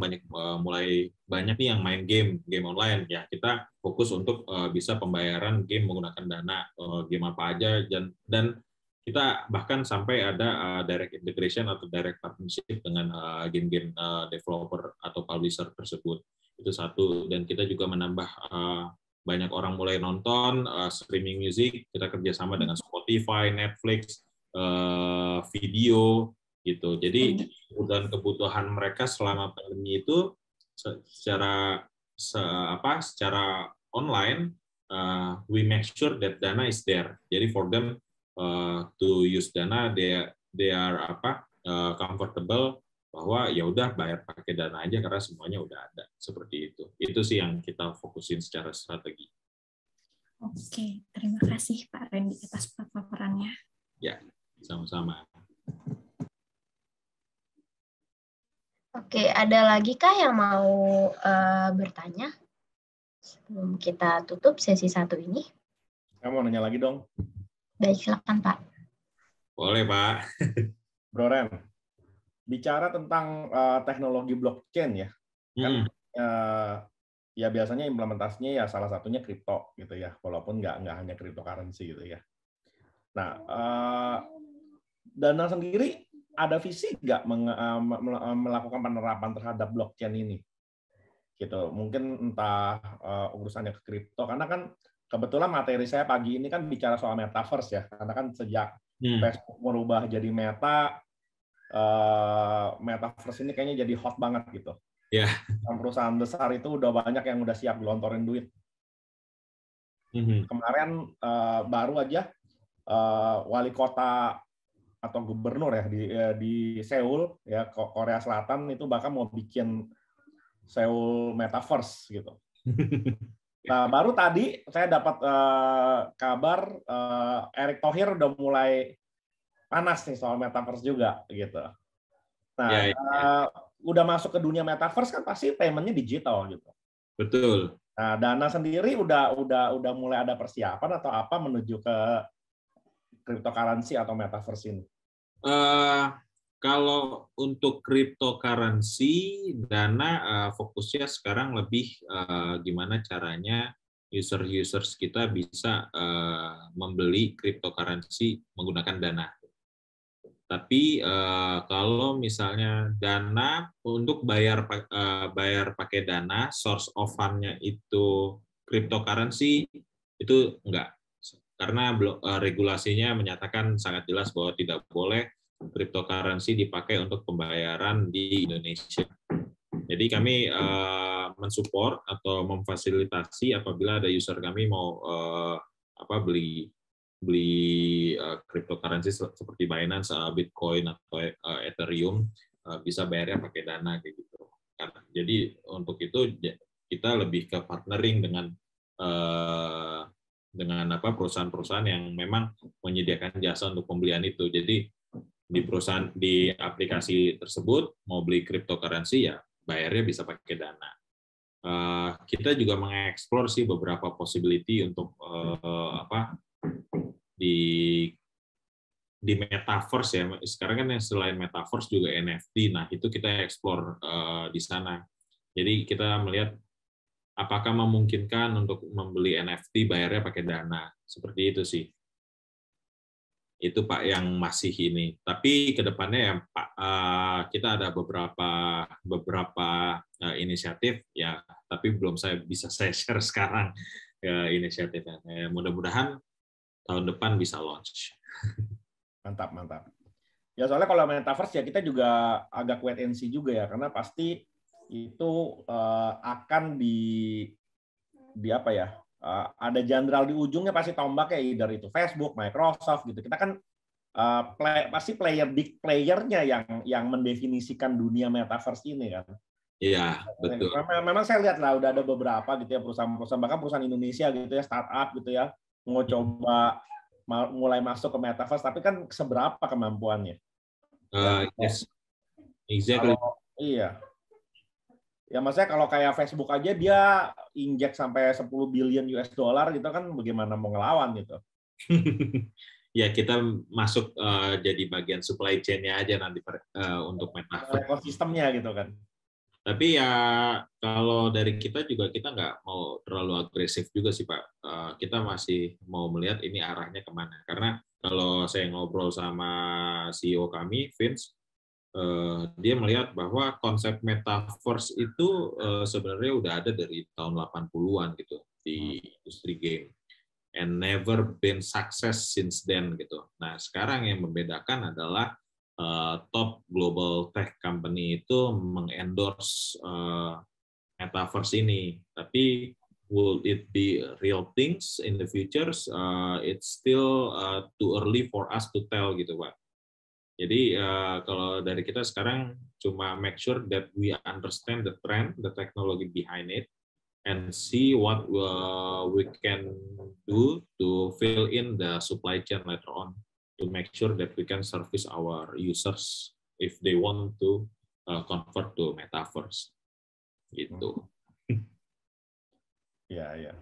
banyak uh, mulai banyak nih yang main game game online ya kita fokus untuk uh, bisa pembayaran game menggunakan dana uh, game apa aja dan dan kita bahkan sampai ada uh, direct integration atau direct partnership dengan uh, game-game uh, developer atau publisher tersebut itu satu dan kita juga menambah uh, banyak orang mulai nonton uh, streaming music kita kerjasama dengan Spotify, Netflix, uh, video gitu. Jadi hmm. kebutuhan kebutuhan mereka selama pandemi itu secara se, apa secara online uh, we make sure that dana is there. Jadi for them uh, to use dana they they are apa uh, comfortable bahwa ya udah bayar pakai dana aja karena semuanya udah ada seperti itu. Itu sih yang kita fokusin secara strategi. Oke, terima kasih Pak Randy atas paparannya. Ya, sama-sama. Oke, ada lagi kah yang mau uh, bertanya sebelum kita tutup sesi satu ini? Saya mau nanya lagi dong. Baik, silakan Pak. Boleh Pak. Bro Ren, bicara tentang uh, teknologi blockchain ya, kan, hmm. kan uh, ya biasanya implementasinya ya salah satunya kripto gitu ya, walaupun nggak nggak hanya cryptocurrency gitu ya. Nah, uh, Dana sendiri ada visi nggak eh, eh, melakukan penerapan terhadap blockchain ini? Gitu. Mungkin entah uh, urusannya ke kripto karena kan kebetulan materi saya pagi ini kan bicara soal metaverse ya. Karena kan sejak hmm. Facebook merubah jadi Meta uh, metaverse ini kayaknya jadi hot banget gitu. Ya. Yeah. Perusahaan besar itu udah banyak yang udah siap gelontorin duit. Mm -hmm. Kemarin uh, baru aja uh, wali kota atau gubernur ya di eh, di Seoul ya Korea Selatan itu bahkan mau bikin Seoul Metaverse gitu. Nah baru tadi saya dapat uh, kabar uh, Erick Thohir udah mulai panas nih soal metaverse juga gitu. Nah ya, ya. Uh, udah masuk ke dunia metaverse kan pasti paymentnya digital gitu. Betul. Nah Dana sendiri udah udah udah mulai ada persiapan atau apa menuju ke cryptocurrency atau metaverse ini? Uh, kalau untuk cryptocurrency, Dana uh, fokusnya sekarang lebih uh, gimana caranya user-users kita bisa uh, membeli cryptocurrency menggunakan Dana. Tapi uh, kalau misalnya Dana untuk bayar uh, bayar pakai Dana, source of fund-nya itu cryptocurrency itu enggak karena eh, regulasinya menyatakan sangat jelas bahwa tidak boleh cryptocurrency dipakai untuk pembayaran di Indonesia. Jadi kami uh, mensupport atau memfasilitasi apabila ada user kami mau uh, apa beli beli uh, cryptocurrency seperti Binance, uh, Bitcoin atau uh, Ethereum uh, bisa bayarnya pakai Dana gitu. Jadi untuk itu kita lebih ke partnering dengan dengan apa perusahaan-perusahaan yang memang menyediakan jasa untuk pembelian itu. Jadi di perusahaan di aplikasi tersebut mau beli cryptocurrency ya bayarnya bisa pakai Dana. Eh, kita juga mengeksplor sih beberapa possibility untuk eh, apa di di metaverse ya. Sekarang kan yang selain metaverse juga NFT. Nah, itu kita eksplor eh, di sana. Jadi kita melihat apakah memungkinkan untuk membeli NFT bayarnya pakai dana seperti itu sih itu pak yang masih ini tapi kedepannya ya pak eh, kita ada beberapa beberapa eh, inisiatif ya tapi belum saya bisa saya share sekarang inisiatifnya eh, mudah-mudahan tahun depan bisa launch mantap mantap ya soalnya kalau metaverse ya kita juga agak wait and see juga ya karena pasti itu uh, akan di di apa ya? Uh, ada jenderal di ujungnya pasti tombak kayak either itu Facebook, Microsoft gitu. Kita kan uh, play, pasti player big playernya yang yang mendefinisikan dunia metaverse ini kan. Iya, betul. Memang, memang saya lihat lah udah ada beberapa gitu ya perusahaan-perusahaan bahkan perusahaan Indonesia gitu ya startup gitu ya mau coba mulai masuk ke metaverse tapi kan seberapa kemampuannya? Uh, yes. Exactly. Kalau, iya. Ya maksudnya kalau kayak Facebook aja dia injek sampai 10 billion US dollar gitu kan bagaimana mau ngelawan gitu. ya kita masuk uh, jadi bagian supply chain-nya aja nanti per, uh, untuk metaverse. Ekosistemnya gitu kan. Tapi ya kalau dari kita juga kita nggak mau terlalu agresif juga sih Pak. Uh, kita masih mau melihat ini arahnya kemana. Karena kalau saya ngobrol sama CEO kami, Vince, Eh, dia melihat bahwa konsep metaverse itu eh, sebenarnya udah ada dari tahun 80-an gitu di hmm. industri game and never been success since then gitu. Nah, sekarang yang membedakan adalah eh, top global tech company itu mengendorse metaverse ini. Tapi will it be real things in the futures? it's still too early for us to tell gitu, Pak. Jadi uh, kalau dari kita sekarang cuma make sure that we understand the trend, the technology behind it, and see what uh, we can do to fill in the supply chain later on to make sure that we can service our users if they want to uh, convert to metaverse. Gitu. Ya, yeah, ya. Yeah.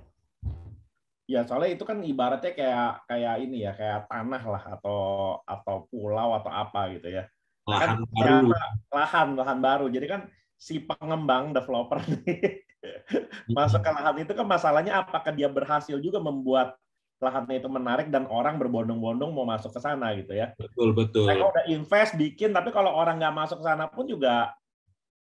Ya soalnya itu kan ibaratnya kayak kayak ini ya kayak tanah lah atau atau pulau atau apa gitu ya. Kan lahan kan, baru. Ya, lahan lahan baru. Jadi kan si pengembang developer nih hmm. masuk ke lahan itu kan masalahnya apakah dia berhasil juga membuat lahannya itu menarik dan orang berbondong-bondong mau masuk ke sana gitu ya. Betul betul. Mereka udah invest bikin tapi kalau orang nggak masuk ke sana pun juga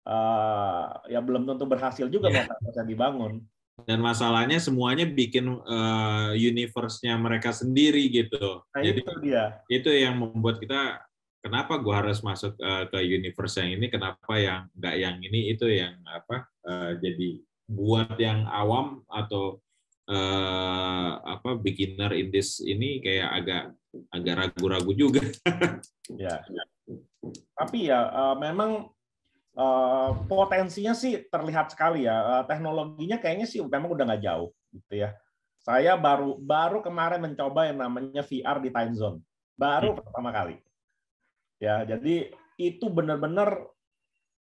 uh, ya belum tentu berhasil juga yeah. kalau dibangun dan masalahnya semuanya bikin uh, universe-nya mereka sendiri gitu. Nah, Jadi itu dia. Itu yang membuat kita kenapa gua harus masuk uh, ke universe yang ini, kenapa yang enggak yang ini itu yang apa? Uh, jadi buat yang awam atau uh, apa beginner in this ini kayak agak agak ragu-ragu juga. ya. Tapi ya uh, memang Eh, potensinya sih terlihat sekali ya. Eh, teknologinya kayaknya sih memang udah nggak jauh gitu ya. Saya baru baru kemarin mencoba yang namanya VR di time zone. Baru hmm. pertama kali. Ya, jadi itu benar-benar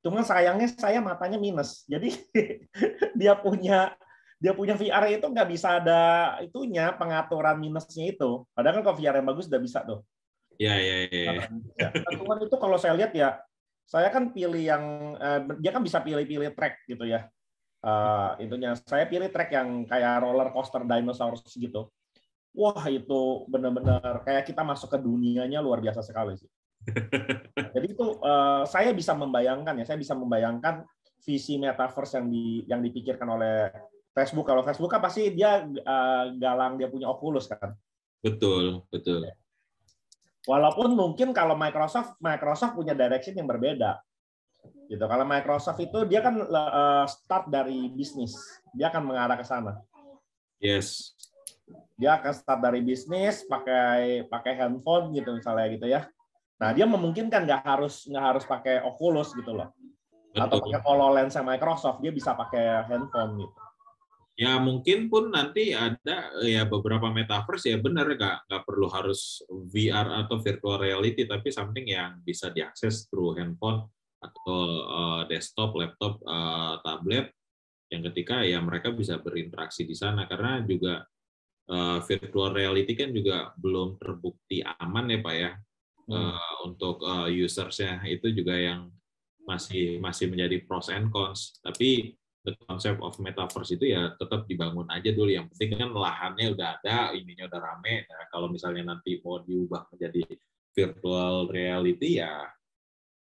cuman sayangnya saya matanya minus. Jadi dia punya dia punya VR itu nggak bisa ada itunya pengaturan minusnya itu. Padahal kan kalau VR yang bagus udah bisa tuh. Iya, iya, iya. Cuman itu kalau saya lihat ya saya kan pilih yang uh, dia kan bisa pilih-pilih track gitu ya. Uh, eh, intinya saya pilih track yang kayak roller coaster dinosaurus gitu. Wah itu benar-benar kayak kita masuk ke dunianya luar biasa sekali sih. Jadi itu uh, saya bisa membayangkan ya, saya bisa membayangkan visi metaverse yang di yang dipikirkan oleh Facebook. Kalau Facebook kan pasti dia uh, galang dia punya Oculus kan. Betul, betul. Ya. Walaupun mungkin kalau Microsoft Microsoft punya direction yang berbeda. Gitu. Kalau Microsoft itu dia kan uh, start dari bisnis. Dia akan mengarah ke sana. Yes. Dia akan start dari bisnis pakai pakai handphone gitu misalnya gitu ya. Nah, dia memungkinkan nggak harus nggak harus pakai Oculus gitu loh. Atau pakai HoloLens sama Microsoft, dia bisa pakai handphone gitu ya mungkin pun nanti ada eh, ya beberapa metaverse ya benar nggak nggak perlu harus VR atau virtual reality tapi something yang bisa diakses through handphone atau uh, desktop, laptop, uh, tablet yang ketika ya mereka bisa berinteraksi di sana karena juga uh, virtual reality kan juga belum terbukti aman ya pak ya hmm. untuk uh, usersnya itu juga yang masih masih menjadi pros and cons tapi konsep of metaverse itu ya tetap dibangun aja dulu yang penting kan lahannya udah ada ininya udah rame nah, kalau misalnya nanti mau diubah menjadi virtual reality ya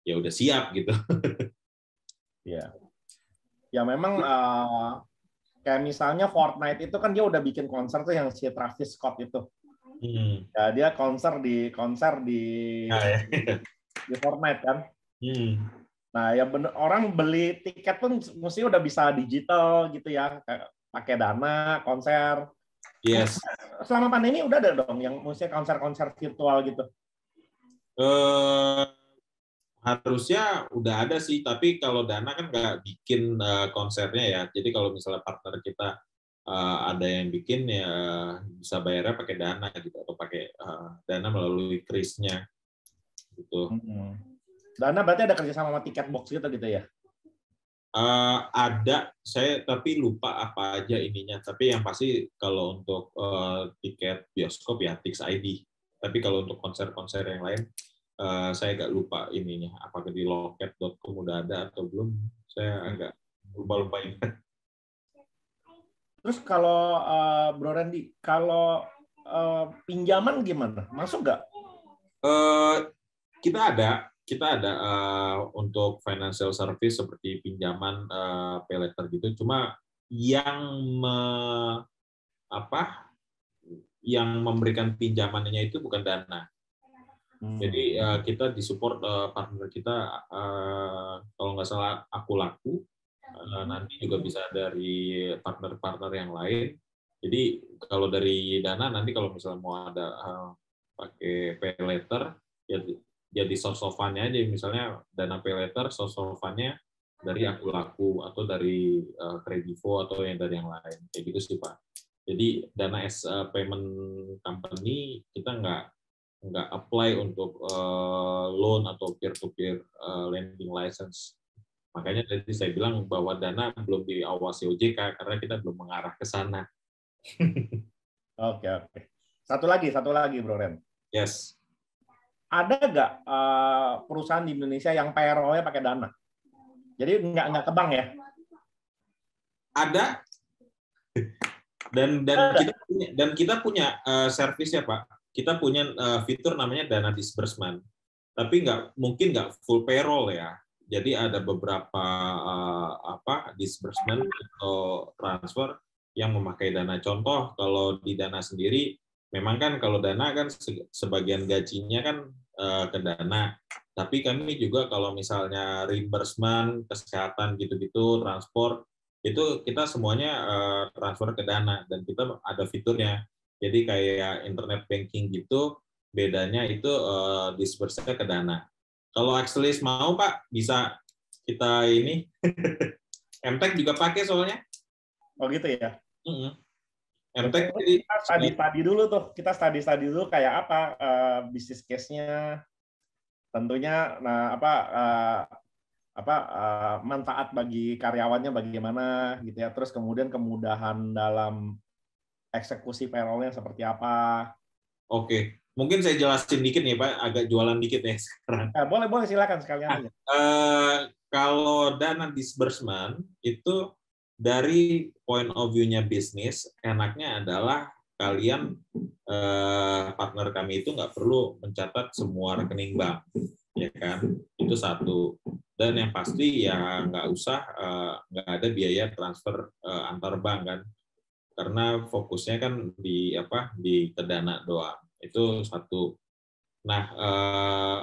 ya udah siap gitu ya ya memang uh, kayak misalnya Fortnite itu kan dia udah bikin konser tuh yang si Travis Scott itu hmm. ya dia konser di konser di ah, ya. di Fortnite kan hmm Nah, ya bener, orang beli tiket pun mesti udah bisa digital gitu ya, pakai dana konser. Yes. Selama pandemi udah ada dong yang mesti konser-konser virtual gitu. uh, harusnya udah ada sih, tapi kalau dana kan nggak bikin uh, konsernya ya. Jadi kalau misalnya partner kita uh, ada yang bikin ya bisa bayarnya pakai dana gitu atau pakai uh, dana melalui krisnya gitu. Mm -hmm Dana berarti ada kerja sama tiket box gitu gitu ya? Uh, ada, saya tapi lupa apa aja ininya. Tapi yang pasti kalau untuk uh, tiket bioskop ya Tix ID. Tapi kalau untuk konser-konser yang lain, uh, saya agak lupa ininya. Apakah di loket.com udah ada atau belum? Saya agak lupa-lupa ini. Terus kalau uh, Bro Randy, kalau uh, pinjaman gimana? Masuk nggak? Uh, kita ada kita ada uh, untuk financial service seperti pinjaman uh, pay letter gitu cuma yang me, apa yang memberikan pinjamannya itu bukan dana hmm. jadi uh, kita disupport uh, partner kita uh, kalau nggak salah aku laku uh, nanti juga bisa dari partner-partner yang lain jadi kalau dari dana nanti kalau misalnya mau ada uh, pakai pay letter ya jadi source of fund-nya aja misalnya dana pay later source of fund-nya dari aku laku atau dari uh, atau yang dari yang lain kayak gitu sih pak jadi dana as a payment company kita nggak nggak apply untuk uh, loan atau peer to peer lending license makanya tadi saya bilang bahwa dana belum diawasi OJK karena kita belum mengarah ke sana oke oke okay, okay. satu lagi satu lagi bro Ren yes ada nggak uh, perusahaan di Indonesia yang payrollnya pakai dana? Jadi nggak nggak ke bank ya? Ada. Dan dan ada. kita punya, dan kita punya uh, eh, service ya Pak. Kita punya uh, fitur namanya dana disbursement. Tapi nggak mungkin nggak full payroll ya. Jadi ada beberapa uh, apa disbursement atau transfer yang memakai dana. Contoh kalau di dana sendiri memang kan kalau dana kan sebagian gajinya kan uh, ke dana. Tapi kami juga kalau misalnya reimbursement, kesehatan gitu-gitu, transport, itu kita semuanya eh, transfer ke dana dan kita ada fiturnya. Jadi kayak internet banking gitu, bedanya itu uh, eh, disperse ke dana. Kalau Axelis mau Pak, bisa kita ini. MTech juga pakai soalnya. Oh gitu ya? Mm -hmm. Entek jadi tadi tadi dulu tuh kita tadi tadi dulu kayak apa uh, eh, bisnis case-nya tentunya nah apa uh, apa uh, manfaat bagi karyawannya bagaimana gitu ya terus kemudian kemudahan dalam eksekusi payrollnya seperti apa oke mungkin saya jelasin dikit nih pak agak jualan dikit ya sekarang nah, boleh boleh silakan sekalian aja. Uh, kalau dana disbursement itu dari point of view-nya bisnis, enaknya adalah kalian eh, partner kami itu nggak perlu mencatat semua rekening bank, ya kan? Itu satu. Dan yang pasti ya nggak usah eh, nggak ada biaya transfer eh, antar bank kan, karena fokusnya kan di apa di kedana doang. Itu satu. Nah, eh,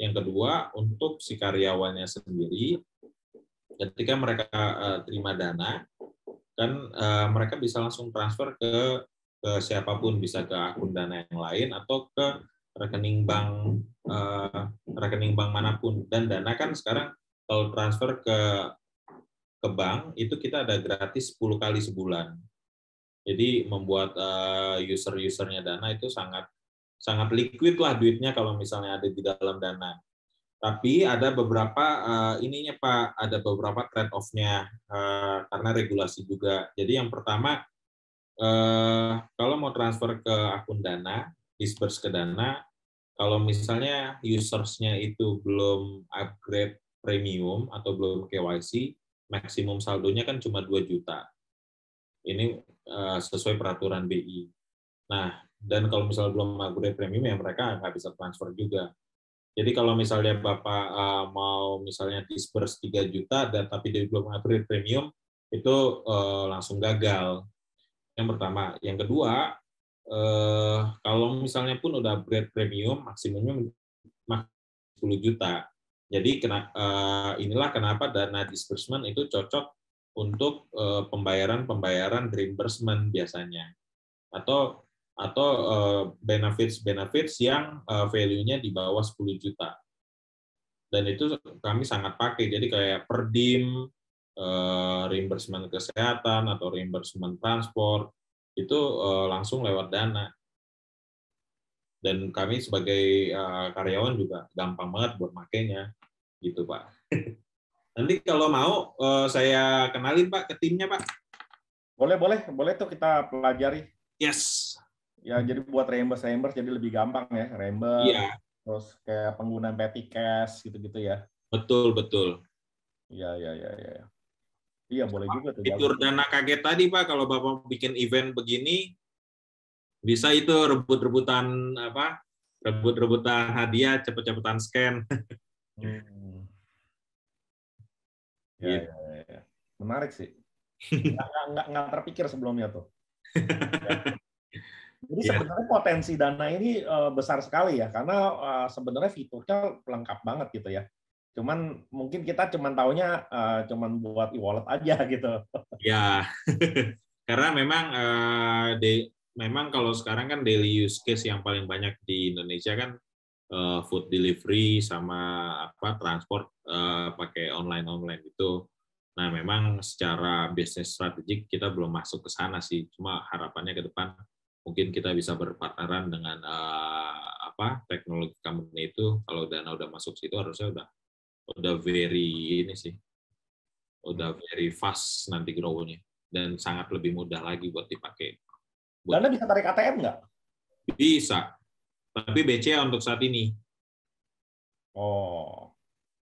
yang kedua untuk si karyawannya sendiri ketika mereka eh, terima dana kan eh, mereka bisa langsung transfer ke ke siapapun bisa ke akun dana yang lain atau ke rekening bank eh, rekening bank manapun dan dana kan sekarang kalau transfer ke ke bank itu kita ada gratis 10 kali sebulan jadi membuat uh, user-usernya dana itu sangat sangat liquid lah duitnya kalau misalnya ada di dalam dana tapi ada beberapa uh, ininya Pak, ada beberapa trade off-nya uh, karena regulasi juga. Jadi yang pertama uh, kalau mau transfer ke akun Dana, disperse ke Dana, kalau misalnya users-nya itu belum upgrade premium atau belum KYC, maksimum saldonya kan cuma 2 juta. Ini uh, sesuai peraturan BI. Nah, dan kalau misalnya belum upgrade premium ya mereka nggak bisa transfer juga jadi kalau misalnya Bapak uh, mau misalnya disperse 3 juta dan tapi dia belum upgrade premium, itu uh, langsung gagal. Yang pertama. Yang kedua, uh, kalau misalnya pun udah upgrade premium, maksimumnya 10 juta. Jadi kena, uh, inilah kenapa dana disbursement itu cocok untuk pembayaran-pembayaran reimbursement biasanya. Atau atau benefits-benefits eh, yang eh, value-nya di bawah 10 juta. Dan itu kami sangat pakai. Jadi kayak perdim, eh, reimbursement kesehatan atau reimbursement transport itu langsung lewat Dana. Dan kami sebagai karyawan juga gampang banget buat makainya gitu, Pak. Nanti kalau mau saya kenalin Pak ke timnya, Pak. Boleh, boleh, boleh tuh kita pelajari. Yes ya jadi buat reimburse reimburse jadi lebih gampang ya reimburse iya. terus kayak penggunaan petty cash gitu-gitu ya betul betul iya iya iya iya iya, iya boleh juga tuh fitur dana kaget tadi pak kalau bapak bikin event begini bisa itu rebut-rebutan apa rebut-rebutan hadiah cepet-cepetan scan hmm. ya, yeah. ya, ya, ya. menarik sih nggak, nggak, nggak terpikir sebelumnya tuh Jadi yeah. sebenarnya potensi dana ini uh, besar sekali ya, karena uh, sebenarnya fiturnya lengkap banget gitu ya. Cuman mungkin kita cuman taunya uh, cuman buat e-wallet aja gitu. Ya, karena memang uh, de memang kalau sekarang kan daily use case yang paling banyak di Indonesia kan uh, food delivery sama apa transport uh, pakai online online gitu. Nah, memang secara bisnis strategik kita belum masuk ke sana sih. Cuma harapannya ke depan mungkin kita bisa berpartneran dengan uh, apa teknologi company itu kalau dana udah masuk situ harusnya udah udah very ini sih udah hmm. very fast nanti grow-nya dan sangat lebih mudah lagi buat dipakai. Buat dana bisa tarik ATM nggak? Bisa, tapi BCA untuk saat ini. Oh.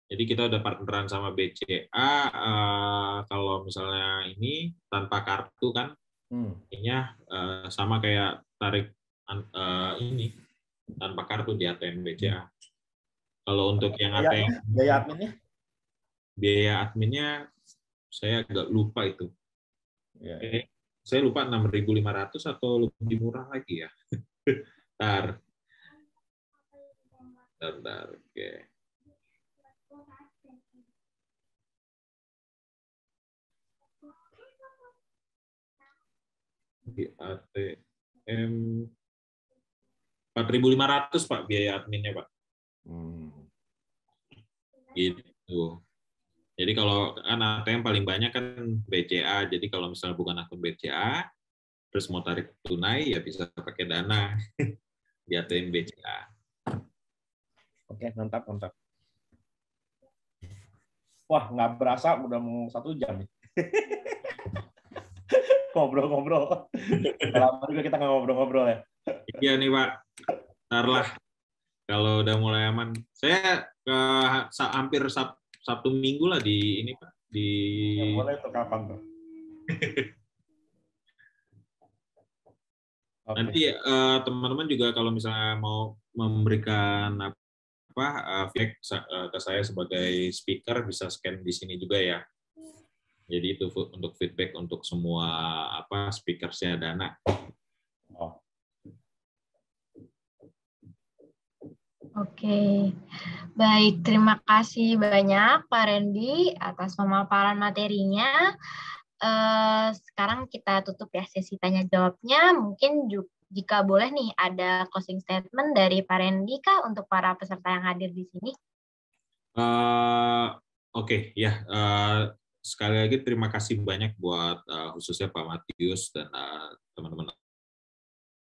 Jadi kita udah partneran sama BCA. Uh, eh, kalau misalnya ini tanpa kartu kan Hmm. Artinya uh, eh, sama kayak tarik uh, ini tanpa kartu di ATM BCA. Hmm. Kalau untuk yang ATM biaya adminnya? Biaya adminnya saya agak lupa itu. Ya. Eh, saya lupa 6.500 atau lebih murah lagi ya. Tar. tar bentar. Oke. Okay. di ATM 4.500 Pak biaya adminnya Pak. Hmm. Gitu. Jadi kalau kan ATM paling banyak kan BCA. Jadi kalau misalnya bukan akun BCA, terus mau tarik tunai ya bisa pakai dana di ATM BCA. Oke, mantap, mantap. Wah, nggak berasa udah mau satu jam. ngobrol-ngobrol. Lama juga kita nggak ngobrol-ngobrol ya. Iya nih Pak, ntar lah kalau udah mulai aman. Saya ke eh, hampir sab Sabtu Minggu lah di ini Pak di. Ya, boleh kapan tuh? okay. Nanti eh, teman-teman uh, juga kalau misalnya mau memberikan apa uh, feedback ke saya sebagai speaker bisa scan di sini juga ya. Jadi itu untuk feedback untuk semua apa speakersnya Dana. Oh. Oke, okay. baik. Terima kasih banyak Pak Randy atas pemaparan materinya. Eh, sekarang kita tutup ya sesi tanya jawabnya. Mungkin juga, jika boleh nih ada closing statement dari Pak Randy kah untuk para peserta yang hadir di sini? Uh, Oke, okay, ya. Yeah. Uh, sekali lagi terima kasih banyak buat uh, khususnya Pak Matius dan uh, teman-teman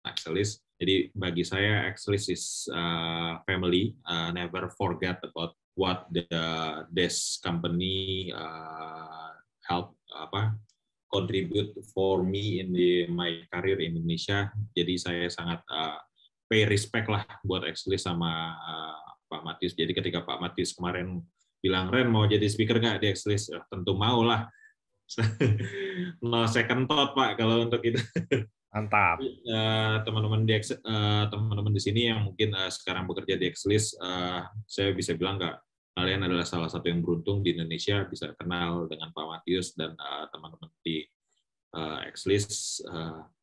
Axelis. Jadi bagi saya Axelis is uh, family. Uh, never forget about what the this company uh, help apa contribute for me in the my career in Indonesia. Jadi saya sangat uh, pay respect lah buat Axelis sama uh, Pak Matius. Jadi ketika Pak Matius kemarin bilang Ren mau jadi speaker nggak di Xlist? Oh, ah, tentu mau lah. no second thought Pak kalau untuk itu. Mantap. Eh, teman-teman di eh, teman-teman di sini yang mungkin eh, sekarang bekerja di Xlist, saya bisa bilang nggak kalian adalah salah satu yang beruntung di Indonesia bisa kenal dengan Pak Matius dan teman-teman di uh,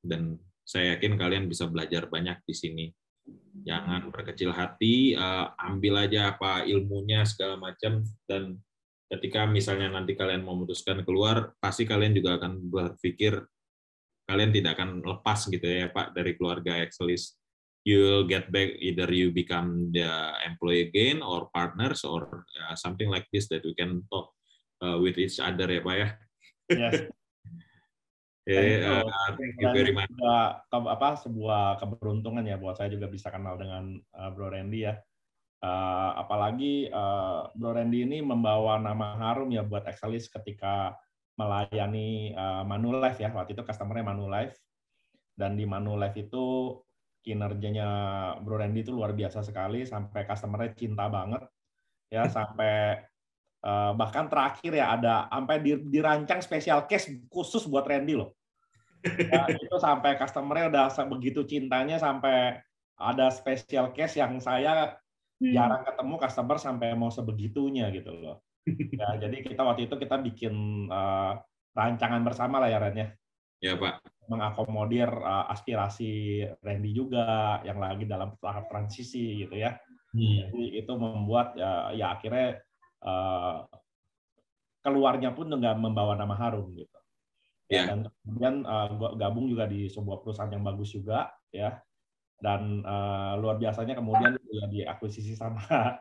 dan saya yakin kalian bisa belajar banyak di sini jangan berkecil hati uh, ambil aja apa ilmunya segala macam dan ketika misalnya nanti kalian memutuskan keluar pasti kalian juga akan berpikir kalian tidak akan lepas gitu ya Pak dari keluarga Excelis you'll get back either you become the employee again or partners or uh, something like this that we can talk uh, with each other ya Pak ya yes. Okay, uh, gitu, eh, thank you very much. apa, sebuah keberuntungan ya buat saya juga bisa kenal dengan uh, Bro Randy ya. Uh, apalagi uh, Bro Randy ini membawa nama harum ya buat Excelis ketika melayani uh, Manulife ya. Waktu itu customernya Manulife. Dan di Manulife itu kinerjanya Bro Randy itu luar biasa sekali sampai customernya cinta banget ya sampai Eh, bahkan terakhir ya ada sampai dirancang spesial case khusus buat Randy loh. Ya, itu sampai customernya udah begitu cintanya sampai ada special case yang saya hmm. jarang ketemu customer sampai mau sebegitunya gitu loh. Ya, jadi kita waktu itu kita bikin uh, rancangan bersama lah ya Ren Ya, ya Pak. Mengakomodir uh, aspirasi Randy juga yang lagi dalam tahap transisi gitu ya. Hmm. Jadi itu membuat uh, ya akhirnya Eh, keluarnya pun nggak membawa nama harum gitu. Ya. Dan kemudian uh, gabung juga di sebuah perusahaan yang bagus juga ya. Dan uh, luar biasanya kemudian juga diakuisisi sama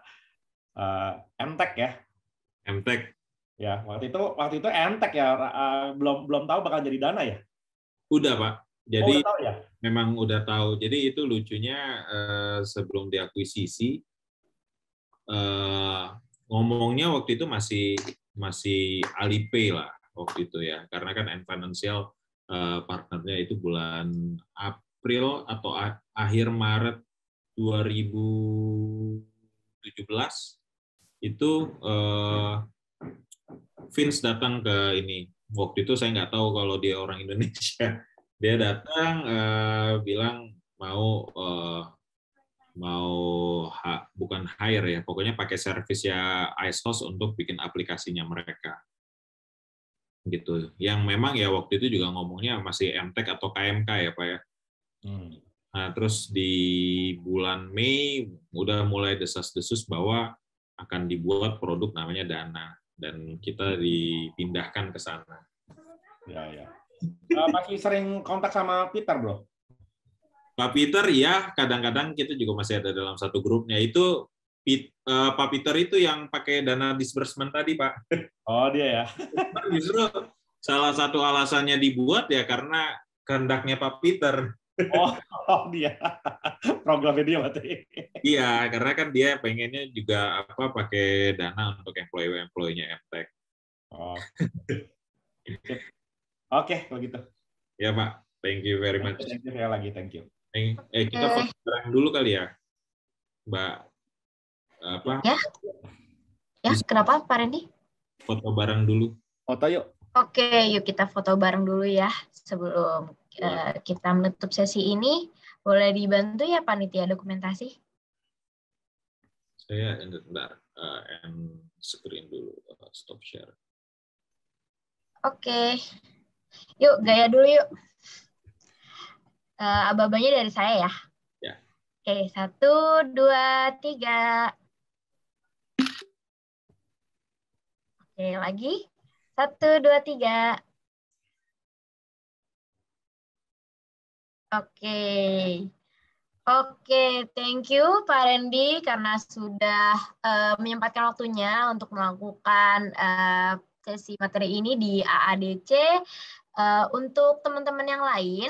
uh, ya. Mtek. Ya, waktu itu waktu itu Mtek ya uh, belum belum tahu bakal jadi dana ya. Udah, Pak. Oh, jadi oh, udah tahu, ya? memang udah tahu. Jadi itu lucunya uh, sebelum diakuisisi uh, ngomongnya waktu itu masih masih Alipay lah waktu itu ya karena kan N Financial uh, partnernya itu bulan April atau akhir Maret 2017 itu uh, Vince datang ke ini waktu itu saya nggak tahu kalau dia orang Indonesia dia datang uh, bilang mau uh, jangan hire ya, pokoknya pakai service ya ISOS untuk bikin aplikasinya mereka. Gitu. Yang memang ya waktu itu juga ngomongnya masih MTech atau KMK ya Pak ya. Hmm. Nah, terus di bulan Mei udah mulai desas-desus bahwa akan dibuat produk namanya Dana dan kita dipindahkan ke sana. Ya, ya. Eh, masih sering kontak sama Peter, Bro? Pak Peter ya kadang-kadang kita juga masih ada dalam satu grupnya itu eh, Pak Peter itu yang pakai dana disbursement tadi Pak. Oh dia ya. Nah, justru salah satu alasannya dibuat ya karena kehendaknya Pak Peter. Oh, oh dia programnya dia berarti. Iya karena kan dia pengennya juga apa pakai dana untuk employee employee-nya MTEK. Oh. Oke okay, kalau gitu. Ya Pak, thank you very much. Thank you, lagi thank you. Eh, eh kita eh. foto bareng dulu kali ya, Mbak. Apa? Ya. Ya, kenapa Pak Rendi? Foto bareng dulu. Foto yuk. Oke, yuk kita foto bareng dulu ya sebelum uh, kita menutup sesi ini. Boleh dibantu ya panitia dokumentasi? Saya bentar, uh, end screen dulu, stop share. Oke, yuk gaya dulu yuk. Uh, eh, ababanya dari saya ya. Ya. Oke, satu, dua, tiga. Oke, lagi. Satu, dua, tiga. Oke. Oke, thank you Pak Randy karena sudah uh, menyempatkan waktunya untuk melakukan uh, sesi materi ini di AADC. Uh, untuk teman-teman yang lain,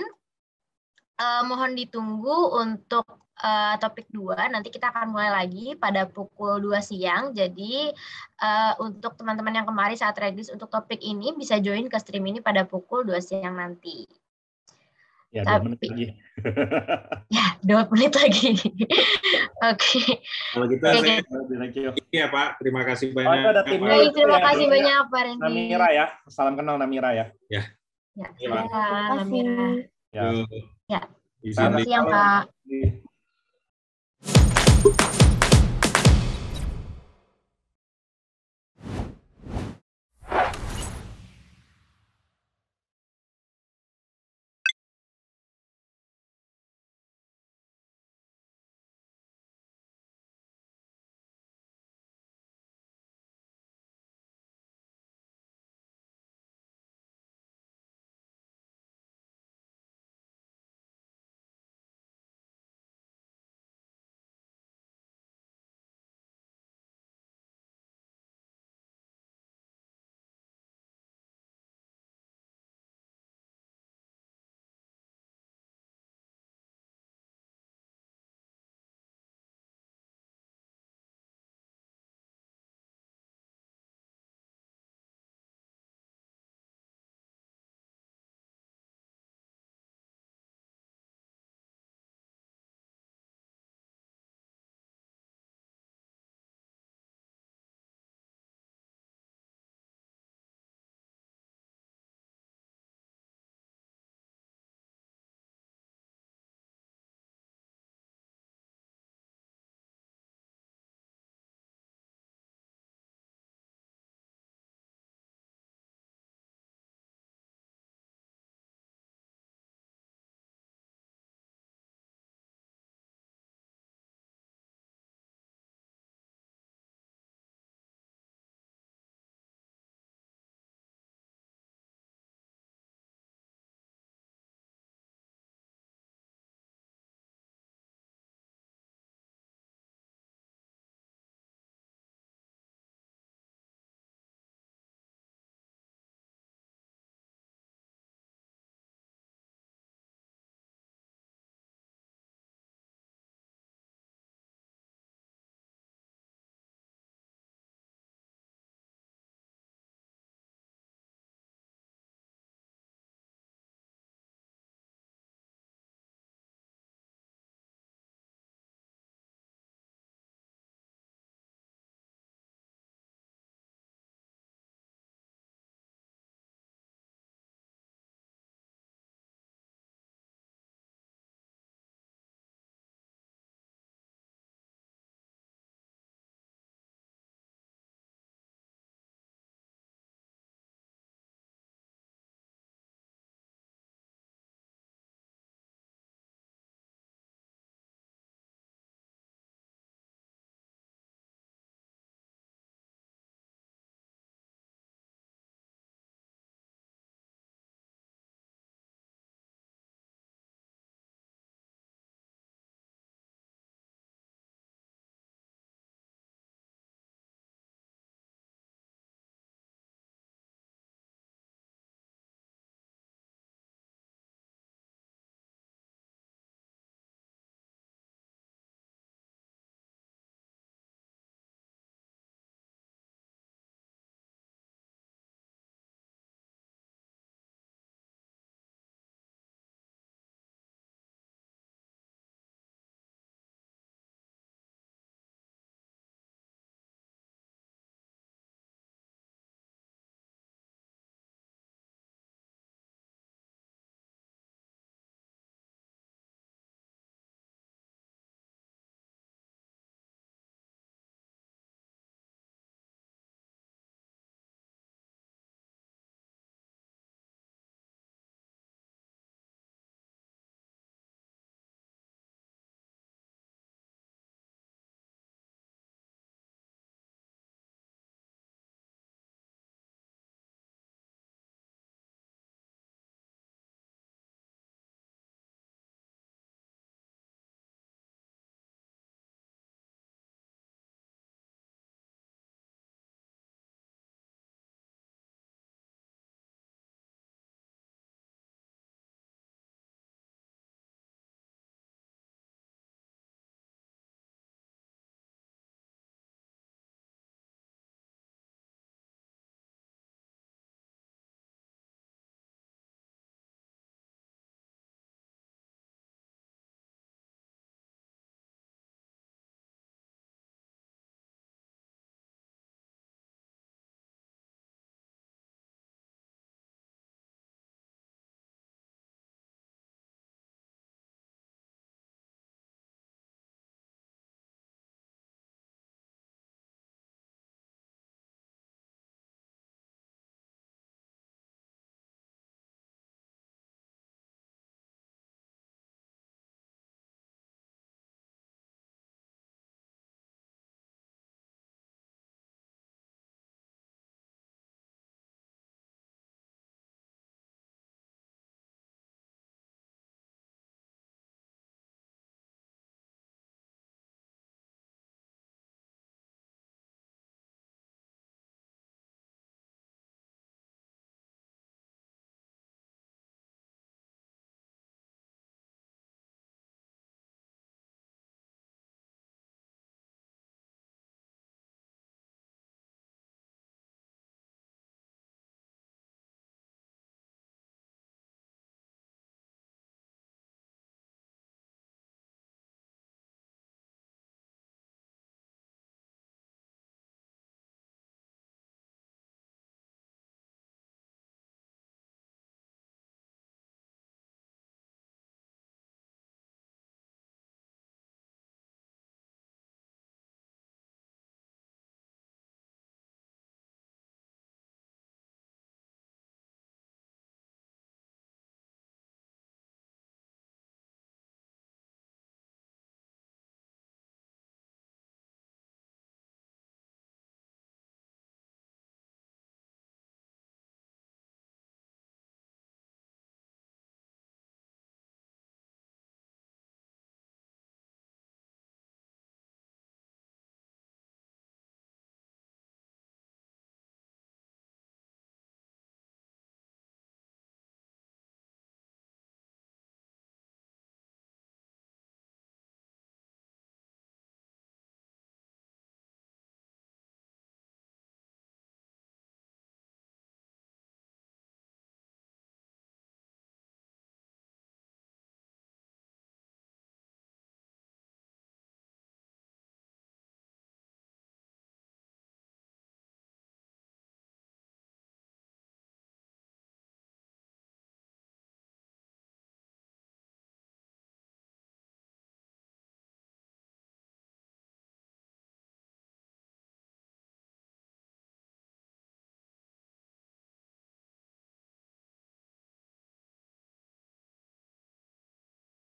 uh, mohon ditunggu untuk uh, topik dua nanti kita akan mulai lagi pada pukul 2 siang. Jadi uh, untuk teman-teman yang kemarin saat regis untuk topik ini bisa join ke stream ini pada pukul 2 siang nanti. Ya, Tapi, dua menit lagi. ya, dua menit lagi. Oke. Kalau kita gitu, okay, saya Iya, Pak. Terima kasih oh, banyak. Oh, ada timnya. terima iya, kasih ya. banyak, Pak Renzi. Namira ya. Salam kenal Namira ya. Ya. Ya, iya, terima kasih. Ya. Selamat siang, Pak.